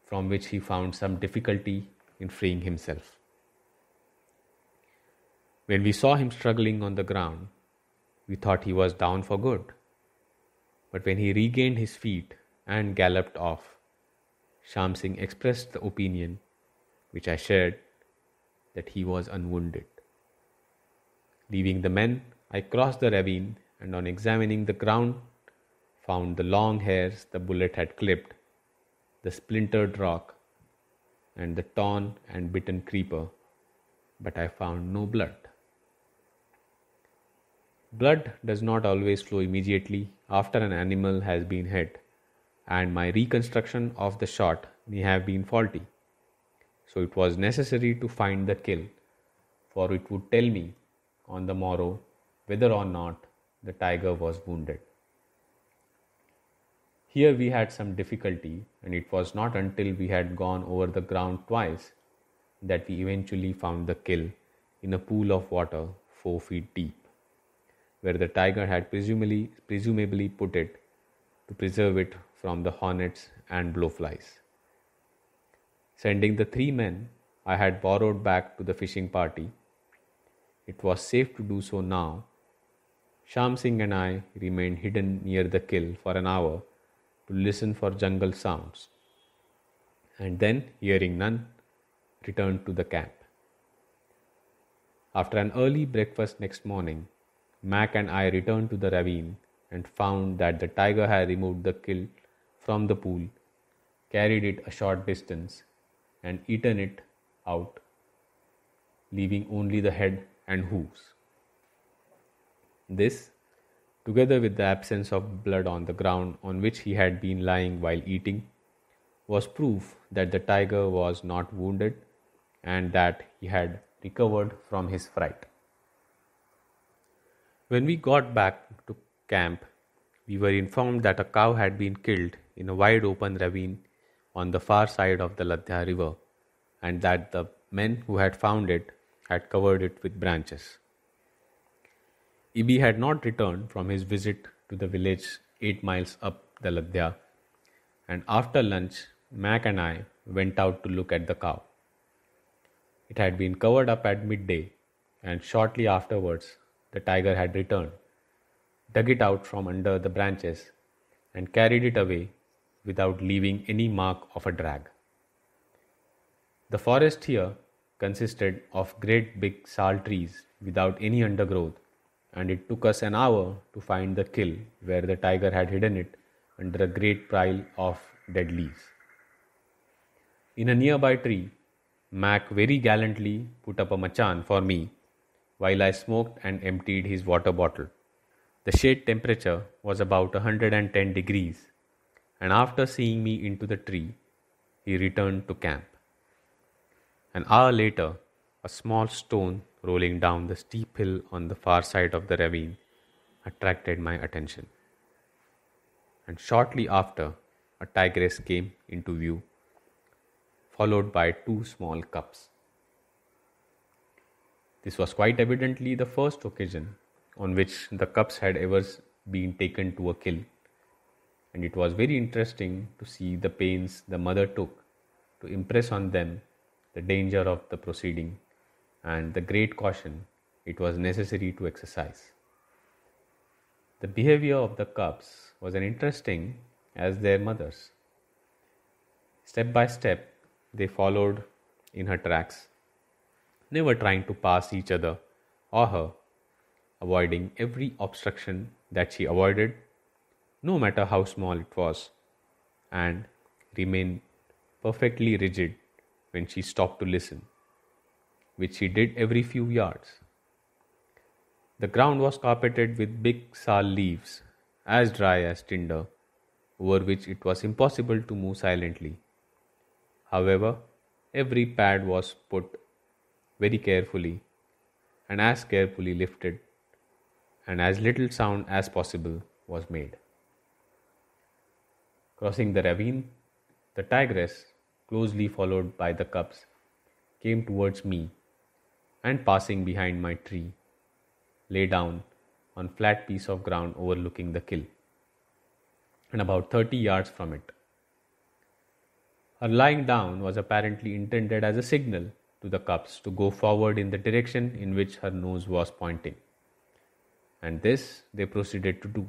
from which he found some difficulty in freeing himself. When we saw him struggling on the ground, we thought he was down for good. But when he regained his feet and galloped off, Sham Singh expressed the opinion, which I shared, that he was unwounded. Leaving the men, I crossed the ravine and on examining the ground, found the long hairs the bullet had clipped, the splintered rock, and the torn and bitten creeper, but I found no blood. Blood does not always flow immediately after an animal has been hit, and my reconstruction of the shot may have been faulty. So it was necessary to find the kill, for it would tell me on the morrow whether or not the tiger was wounded. Here we had some difficulty, and it was not until we had gone over the ground twice that we eventually found the kill in a pool of water 4 feet deep where the tiger had presumably, presumably put it to preserve it from the hornets and blowflies. Sending the three men I had borrowed back to the fishing party, it was safe to do so now. Sham Singh and I remained hidden near the kill for an hour to listen for jungle sounds, and then, hearing none, returned to the camp. After an early breakfast next morning, Mac and I returned to the ravine and found that the tiger had removed the kill from the pool, carried it a short distance, and eaten it out, leaving only the head and hooves. This, together with the absence of blood on the ground on which he had been lying while eating, was proof that the tiger was not wounded and that he had recovered from his fright. When we got back to camp, we were informed that a cow had been killed in a wide open ravine on the far side of the Ladhya river and that the men who had found it had covered it with branches. Ibi had not returned from his visit to the village eight miles up the Ladhya, and after lunch, Mac and I went out to look at the cow. It had been covered up at midday, and shortly afterwards, the tiger had returned, dug it out from under the branches, and carried it away without leaving any mark of a drag. The forest here consisted of great big sal trees without any undergrowth, and it took us an hour to find the kill where the tiger had hidden it under a great pile of dead leaves. In a nearby tree, Mac very gallantly put up a machan for me while I smoked and emptied his water bottle. The shade temperature was about 110 degrees, and after seeing me into the tree, he returned to camp. An hour later, a small stone rolling down the steep hill on the far side of the ravine attracted my attention. And shortly after, a tigress came into view, followed by two small cubs. This was quite evidently the first occasion on which the cubs had ever been taken to a kill, and it was very interesting to see the pains the mother took to impress on them the danger of the proceeding and the great caution it was necessary to exercise. The behavior of the cubs was as interesting as their mother's. Step by step, they followed in her tracks never trying to pass each other or her, avoiding every obstruction that she avoided, no matter how small it was, and remained perfectly rigid when she stopped to listen, which she did every few yards. The ground was carpeted with big sal leaves, as dry as tinder, over which it was impossible to move silently. However, every pad was put very carefully and as carefully lifted, and as little sound as possible was made. Crossing the ravine, the tigress, closely followed by the cubs, came towards me and passing behind my tree, lay down on flat piece of ground overlooking the kill and about 30 yards from it. Her lying down was apparently intended as a signal to the cups to go forward in the direction in which her nose was pointing. And this they proceeded to do.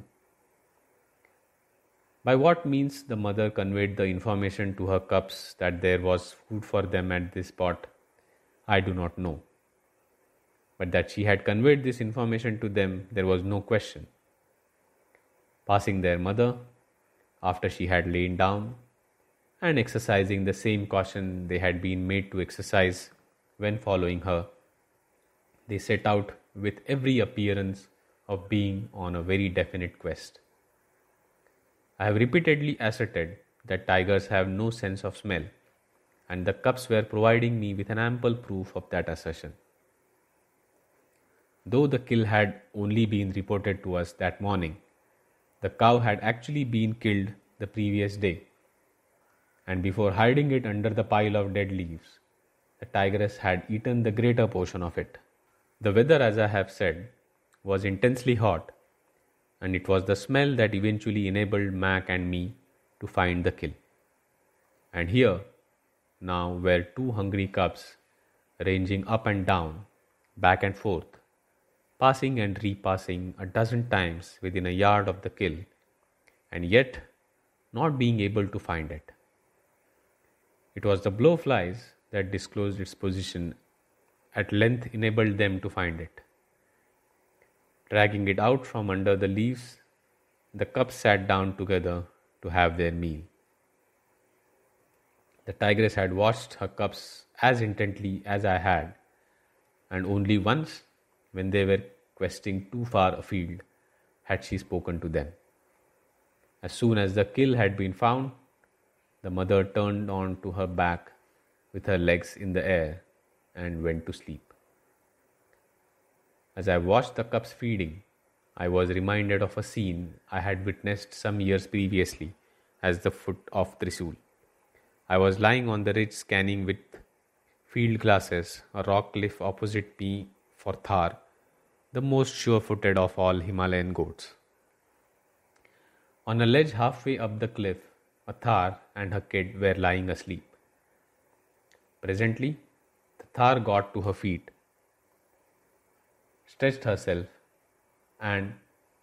By what means the mother conveyed the information to her cubs that there was food for them at this spot, I do not know. But that she had conveyed this information to them, there was no question. Passing their mother, after she had lain down, and exercising the same caution they had been made to exercise when following her. They set out with every appearance of being on a very definite quest. I have repeatedly asserted that tigers have no sense of smell, and the cubs were providing me with an ample proof of that assertion. Though the kill had only been reported to us that morning, the cow had actually been killed the previous day, and before hiding it under the pile of dead leaves, the tigress had eaten the greater portion of it. The weather, as I have said, was intensely hot, and it was the smell that eventually enabled Mac and me to find the kill. And here now were two hungry cubs ranging up and down, back and forth, passing and repassing a dozen times within a yard of the kill, and yet not being able to find it. It was the blowflies that disclosed its position at length enabled them to find it. Dragging it out from under the leaves, the cubs sat down together to have their meal. The tigress had watched her cubs as intently as I had, and only once, when they were questing too far afield, had she spoken to them. As soon as the kill had been found, the mother turned on to her back with her legs in the air and went to sleep. As I watched the cubs feeding, I was reminded of a scene I had witnessed some years previously as the foot of Trisul. I was lying on the ridge scanning with field glasses a rock cliff opposite me for Thar, the most sure footed of all Himalayan goats. On a ledge halfway up the cliff, a Thar and her kid were lying asleep. Presently, the Thar got to her feet, stretched herself, and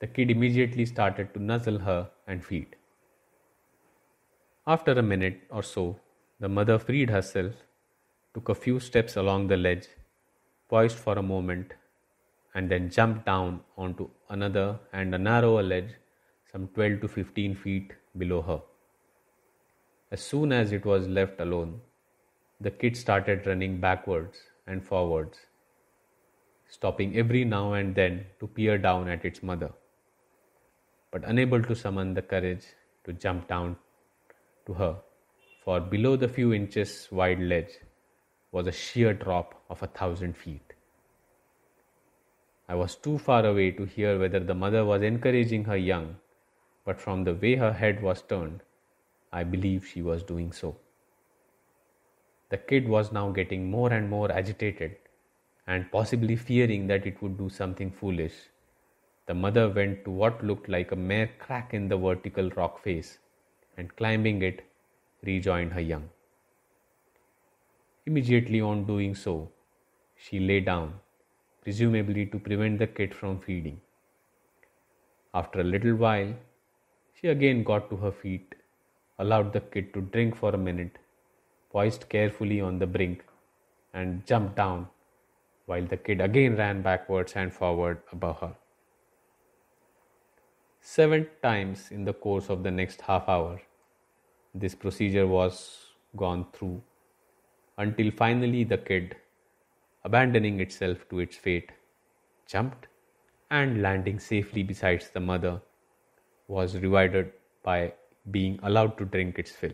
the kid immediately started to nuzzle her and feed. After a minute or so, the mother freed herself, took a few steps along the ledge, poised for a moment, and then jumped down onto another and a narrower ledge some 12 to 15 feet below her. As soon as it was left alone, the kid started running backwards and forwards, stopping every now and then to peer down at its mother, but unable to summon the courage to jump down to her, for below the few inches wide ledge was a sheer drop of a thousand feet. I was too far away to hear whether the mother was encouraging her young, but from the way her head was turned, I believe she was doing so. The kid was now getting more and more agitated and possibly fearing that it would do something foolish. The mother went to what looked like a mere crack in the vertical rock face and climbing it, rejoined her young. Immediately on doing so, she lay down, presumably to prevent the kid from feeding. After a little while, she again got to her feet, allowed the kid to drink for a minute, poised carefully on the brink, and jumped down, while the kid again ran backwards and forward above her. Seven times in the course of the next half hour, this procedure was gone through until finally the kid, abandoning itself to its fate, jumped and landing safely beside the mother, was rewarded by being allowed to drink its fill.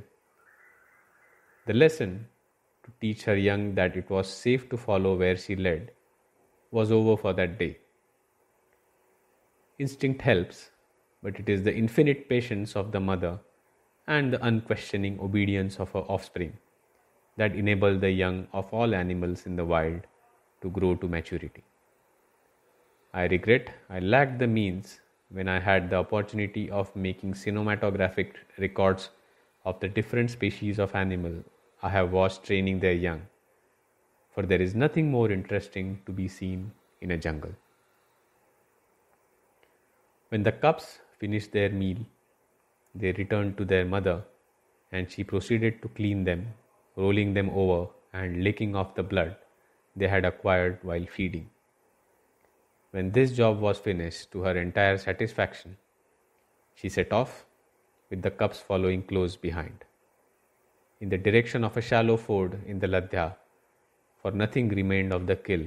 The lesson to teach her young that it was safe to follow where she led was over for that day. Instinct helps, but it is the infinite patience of the mother and the unquestioning obedience of her offspring that enable the young of all animals in the wild to grow to maturity. I regret I lacked the means when I had the opportunity of making cinematographic records of the different species of animal I have watched training their young, for there is nothing more interesting to be seen in a jungle. When the cubs finished their meal, they returned to their mother, and she proceeded to clean them, rolling them over and licking off the blood they had acquired while feeding. When this job was finished to her entire satisfaction, she set off, with the cubs following close behind in the direction of a shallow ford in the Ladya, for nothing remained of the kill,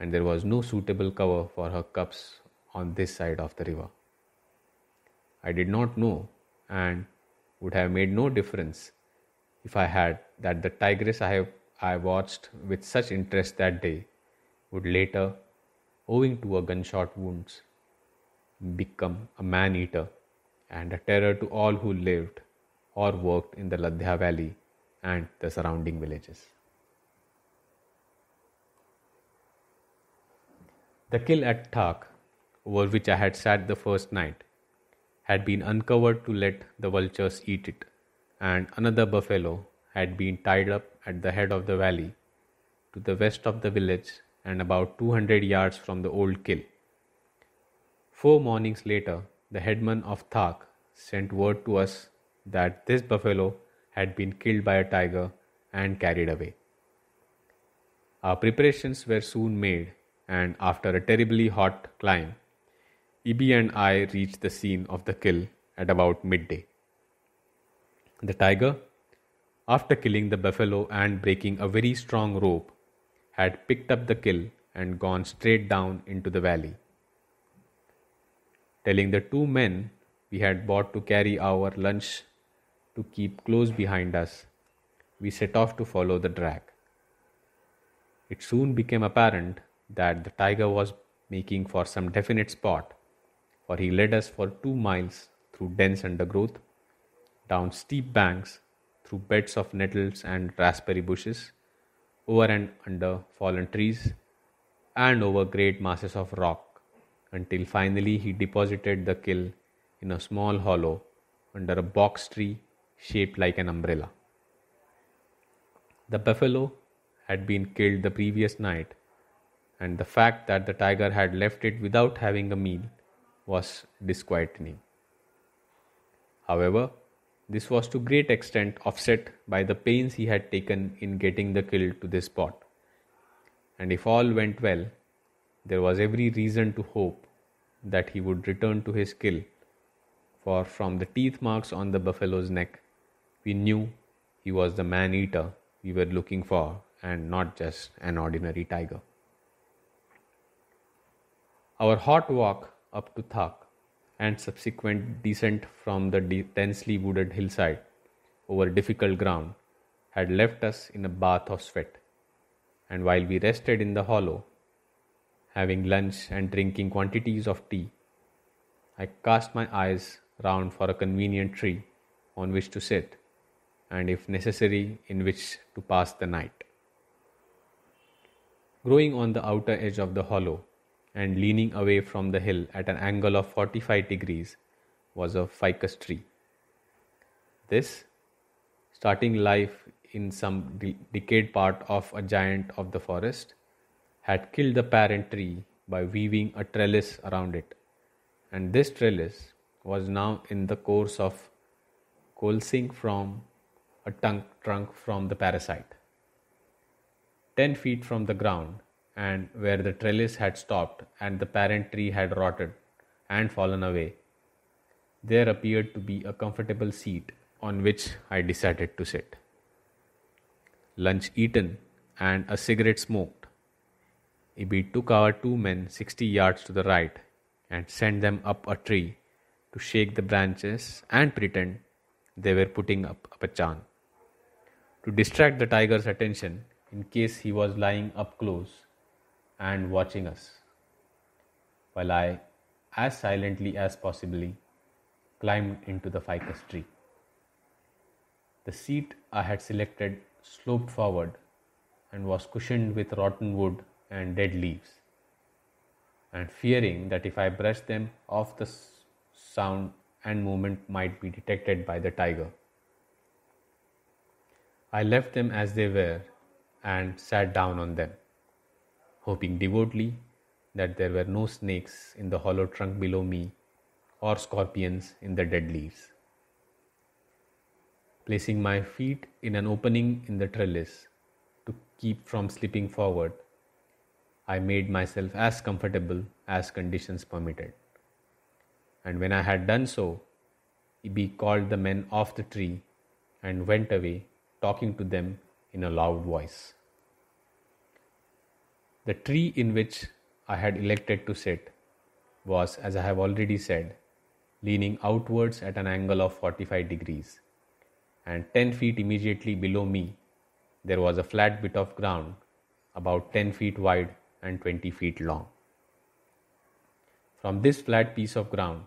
and there was no suitable cover for her cups on this side of the river. I did not know, and would have made no difference if I had, that the tigress I, have, I watched with such interest that day would later, owing to her gunshot wounds, become a man eater and a terror to all who lived or worked in the Ladhya Valley and the surrounding villages. The kill at Thak, over which I had sat the first night, had been uncovered to let the vultures eat it, and another buffalo had been tied up at the head of the valley to the west of the village and about 200 yards from the old kill. Four mornings later, the headman of Thak sent word to us that this buffalo had been killed by a tiger and carried away. Our preparations were soon made, and after a terribly hot climb, Ibi and I reached the scene of the kill at about midday. The tiger, after killing the buffalo and breaking a very strong rope, had picked up the kill and gone straight down into the valley. Telling the two men we had bought to carry our lunch to keep close behind us, we set off to follow the drag. It soon became apparent that the tiger was making for some definite spot, for he led us for two miles through dense undergrowth, down steep banks, through beds of nettles and raspberry bushes, over and under fallen trees, and over great masses of rock, until finally he deposited the kill in a small hollow under a box tree shaped like an umbrella. The buffalo had been killed the previous night, and the fact that the tiger had left it without having a meal was disquieting. However, this was to great extent offset by the pains he had taken in getting the kill to this spot. And if all went well, there was every reason to hope that he would return to his kill, for from the teeth marks on the buffalo's neck, we knew he was the man eater we were looking for and not just an ordinary tiger. Our hot walk up to Thak and subsequent descent from the densely wooded hillside over difficult ground had left us in a bath of sweat. And while we rested in the hollow, having lunch and drinking quantities of tea, I cast my eyes round for a convenient tree on which to sit and, if necessary, in which to pass the night. Growing on the outer edge of the hollow and leaning away from the hill at an angle of 45 degrees was a ficus tree. This, starting life in some de- decayed part of a giant of the forest, had killed the parent tree by weaving a trellis around it, and this trellis was now in the course of coalescing from a tongue trunk from the parasite. Ten feet from the ground, and where the trellis had stopped and the parent tree had rotted and fallen away, there appeared to be a comfortable seat on which I decided to sit. Lunch eaten and a cigarette smoked. Ibi took our two men 60 yards to the right and sent them up a tree to shake the branches and pretend they were putting up, up a chant to distract the tiger's attention in case he was lying up close and watching us, while I, as silently as possibly, climbed into the ficus tree. The seat I had selected sloped forward and was cushioned with rotten wood and dead leaves. And fearing that if I brushed them off, the sound and movement might be detected by the tiger, I left them as they were and sat down on them, hoping devoutly that there were no snakes in the hollow trunk below me or scorpions in the dead leaves. Placing my feet in an opening in the trellis to keep from slipping forward, I made myself as comfortable as conditions permitted. And when I had done so, Ibi called the men off the tree and went away talking to them in a loud voice. The tree in which I had elected to sit was, as I have already said, leaning outwards at an angle of 45 degrees, and 10 feet immediately below me, there was a flat bit of ground about 10 feet wide and 20 feet long. From this flat piece of ground,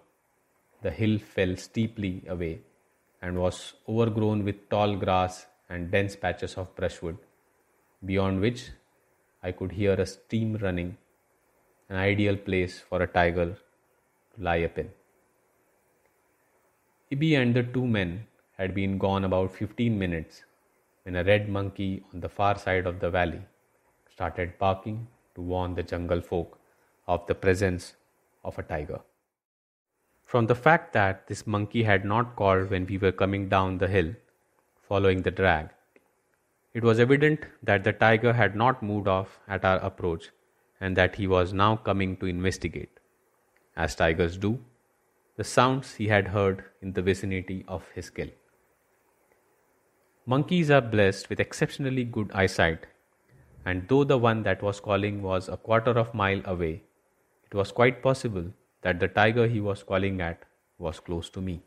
the hill fell steeply away and was overgrown with tall grass and dense patches of brushwood, beyond which I could hear a stream running, an ideal place for a tiger to lie up in. Ibi and the two men had been gone about 15 minutes when a red monkey on the far side of the valley started barking to warn the jungle folk of the presence of a tiger. From the fact that this monkey had not called when we were coming down the hill, following the drag. It was evident that the tiger had not moved off at our approach and that he was now coming to investigate. As tigers do, the sounds he had heard in the vicinity of his kill. Monkeys are blessed with exceptionally good eyesight, and though the one that was calling was a quarter of mile away, it was quite possible that the tiger he was calling at was close to me.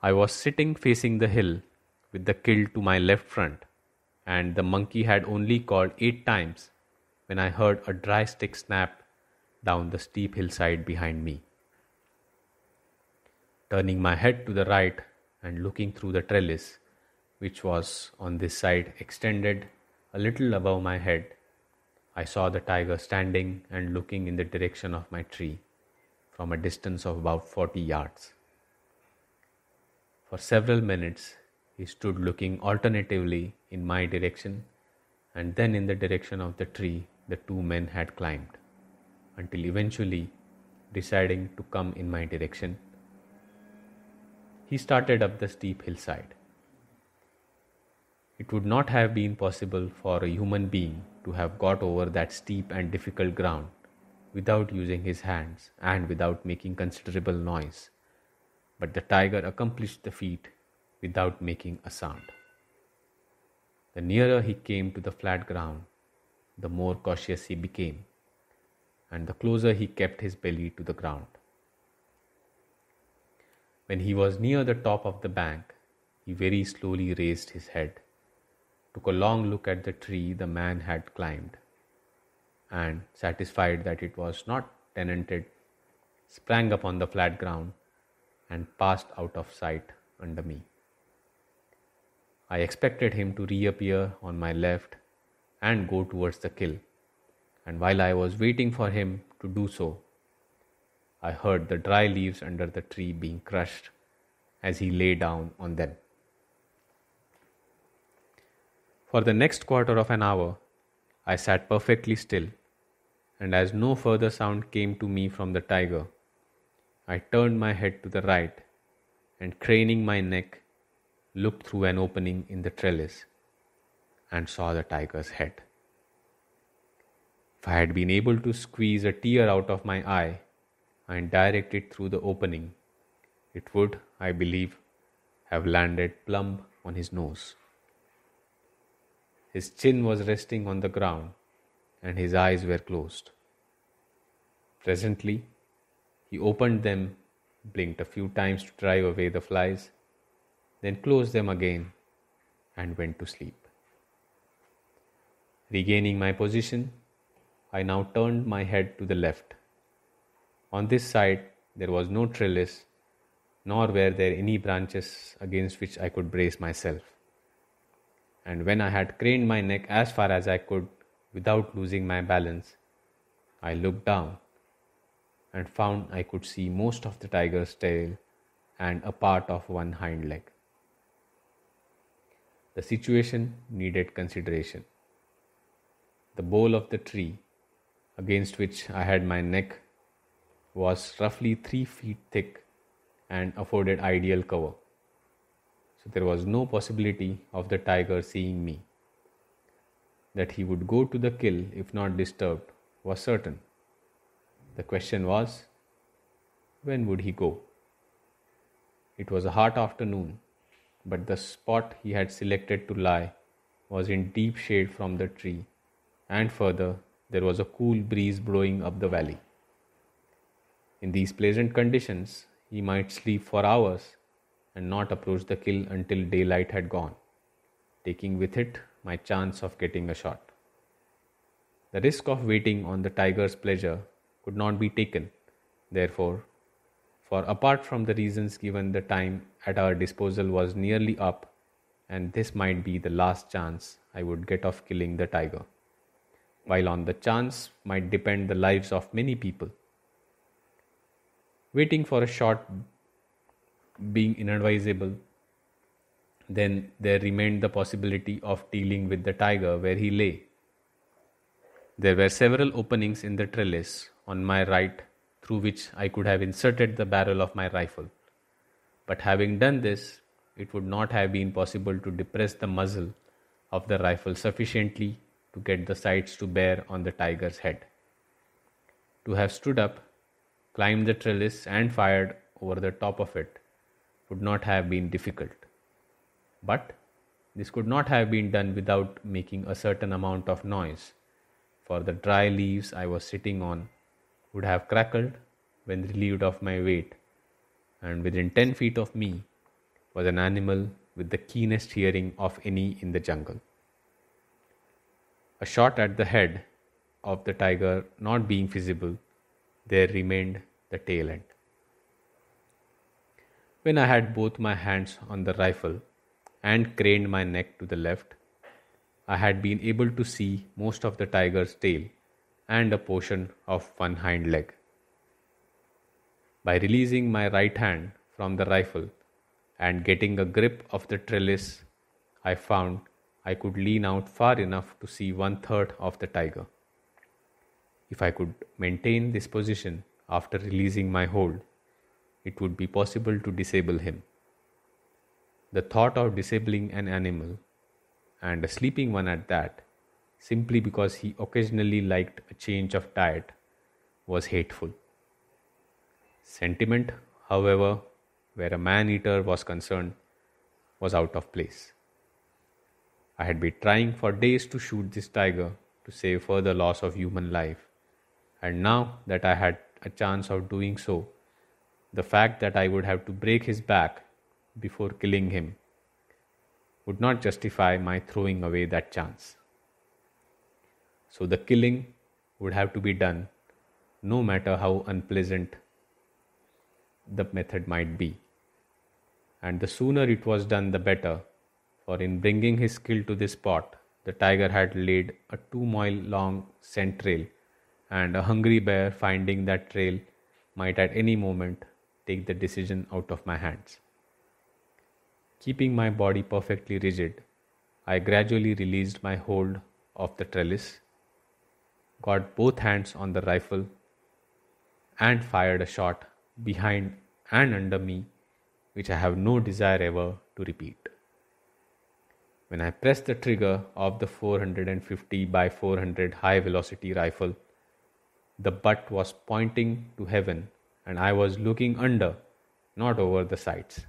I was sitting facing the hill with the kill to my left front, and the monkey had only called eight times when I heard a dry stick snap down the steep hillside behind me. Turning my head to the right and looking through the trellis, which was on this side extended a little above my head, I saw the tiger standing and looking in the direction of my tree from a distance of about 40 yards. For several minutes, he stood looking alternatively in my direction and then in the direction of the tree the two men had climbed, until eventually deciding to come in my direction. He started up the steep hillside. It would not have been possible for a human being to have got over that steep and difficult ground without using his hands and without making considerable noise. But the tiger accomplished the feat without making a sound. The nearer he came to the flat ground, the more cautious he became, and the closer he kept his belly to the ground. When he was near the top of the bank, he very slowly raised his head, took a long look at the tree the man had climbed, and, satisfied that it was not tenanted, sprang upon the flat ground and passed out of sight under me. I expected him to reappear on my left and go towards the kill, and while I was waiting for him to do so, I heard the dry leaves under the tree being crushed as he lay down on them. For the next quarter of an hour, I sat perfectly still, and as no further sound came to me from the tiger, I turned my head to the right and, craning my neck, looked through an opening in the trellis and saw the tiger's head. If I had been able to squeeze a tear out of my eye and direct it through the opening, it would, I believe, have landed plumb on his nose. His chin was resting on the ground and his eyes were closed. Presently, he opened them, blinked a few times to drive away the flies, then closed them again and went to sleep. Regaining my position, I now turned my head to the left. On this side, there was no trellis, nor were there any branches against which I could brace myself. And when I had craned my neck as far as I could without losing my balance, I looked down and found I could see most of the tiger's tail and a part of one hind leg. The situation needed consideration. The bole of the tree against which I had my neck was roughly 3 feet thick and afforded ideal cover. So there was no possibility of the tiger seeing me. That he would go to the kill if not disturbed was certain. The question was, when would he go? It was a hot afternoon, but the spot he had selected to lie was in deep shade from the tree, and further, there was a cool breeze blowing up the valley. In these pleasant conditions, he might sleep for hours and not approach the kill until daylight had gone, taking with it my chance of getting a shot. The risk of waiting on the tiger's pleasure could not be taken. Therefore, for apart from the reasons given, the time at our disposal was nearly up, and this might be the last chance I would get of killing the tiger, while on the chance might depend the lives of many people. Waiting for a shot being inadvisable, then there remained the possibility of dealing with the tiger where he lay. There were several openings in the trellis, on my right through which I could have inserted the barrel of my rifle. But having done this, it would not have been possible to depress the muzzle of the rifle sufficiently to get the sights to bear on the tiger's head. To have stood up, climbed the trellis, and fired over the top of it would not have been difficult. But this could not have been done without making a certain amount of noise, for the dry leaves I was sitting on would have crackled when relieved of my weight, and within 10 feet of me was an animal with the keenest hearing of any in the jungle. A shot at the head of the tiger not being visible, there remained the tail end. When I had both my hands on the rifle and craned my neck to the left, I had been able to see most of the tiger's tail and a portion of one hind leg. By releasing my right hand from the rifle and getting a grip of the trellis, I found I could lean out far enough to see one third of the tiger. If I could maintain this position after releasing my hold, it would be possible to disable him. The thought of disabling an animal, and a sleeping one at that, simply because he occasionally liked a change of diet was hateful. Sentiment, however, where a man eater was concerned, was out of place. I had been trying for days to shoot this tiger to save further loss of human life, and now that I had a chance of doing so, the fact that I would have to break his back before killing him would not justify my throwing away that chance. So the killing would have to be done no matter how unpleasant the method might be. And the sooner it was done, the better, for in bringing his kill to this spot, the tiger had laid a two mile long scent trail, and a hungry bear, finding that trail, might at any moment take the decision out of my hands. Keeping my body perfectly rigid, I gradually released my hold of the trellis got both hands on the rifle and fired a shot behind and under me, which I have no desire ever to repeat. When I pressed the trigger of the 450 by 400 high velocity rifle, the butt was pointing to heaven and I was looking under, not over the sights.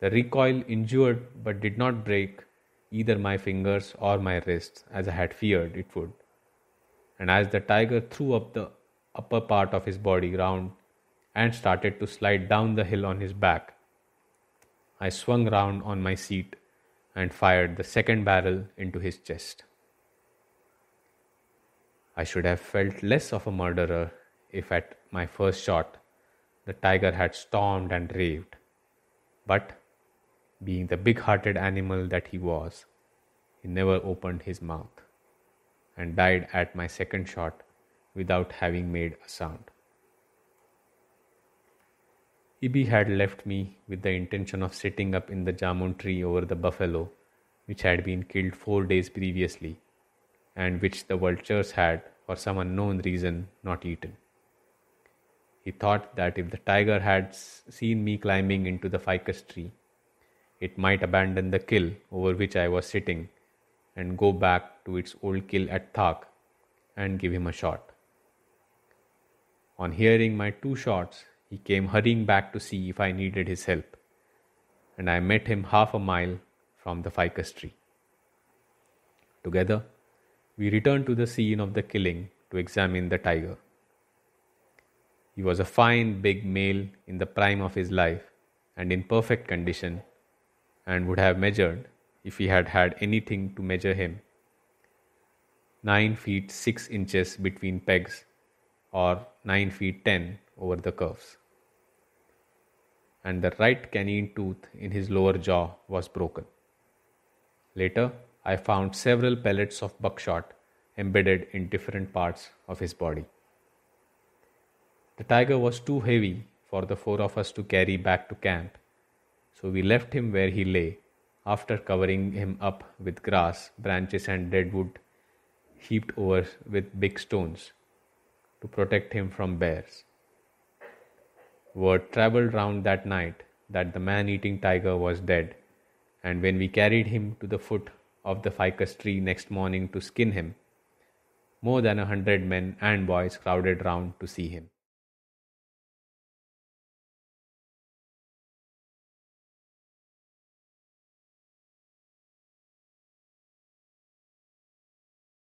The recoil injured but did not break either my fingers or my wrists as I had feared it would and as the tiger threw up the upper part of his body round and started to slide down the hill on his back, I swung round on my seat and fired the second barrel into his chest. I should have felt less of a murderer if at my first shot the tiger had stormed and raved. But being the big hearted animal that he was, he never opened his mouth and died at my second shot without having made a sound. Ibi had left me with the intention of sitting up in the jamun tree over the buffalo, which had been killed four days previously, and which the vultures had, for some unknown reason, not eaten. He thought that if the tiger had seen me climbing into the ficus tree, it might abandon the kill over which I was sitting and go back to its old kill at Thak and give him a shot. On hearing my two shots, he came hurrying back to see if I needed his help, and I met him half a mile from the ficus tree. Together, we returned to the scene of the killing to examine the tiger. He was a fine big male in the prime of his life and in perfect condition, and would have measured if he had had anything to measure him. Nine feet six inches between pegs, or nine feet ten over the curves. And the right canine tooth in his lower jaw was broken. Later, I found several pellets of buckshot embedded in different parts of his body. The tiger was too heavy for the four of us to carry back to camp, so we left him where he lay after covering him up with grass, branches, and dead wood heaped over with big stones to protect him from bears. Word traveled round that night that the man eating tiger was dead, and when we carried him to the foot of the ficus tree next morning to skin him, more than a hundred men and boys crowded round to see him.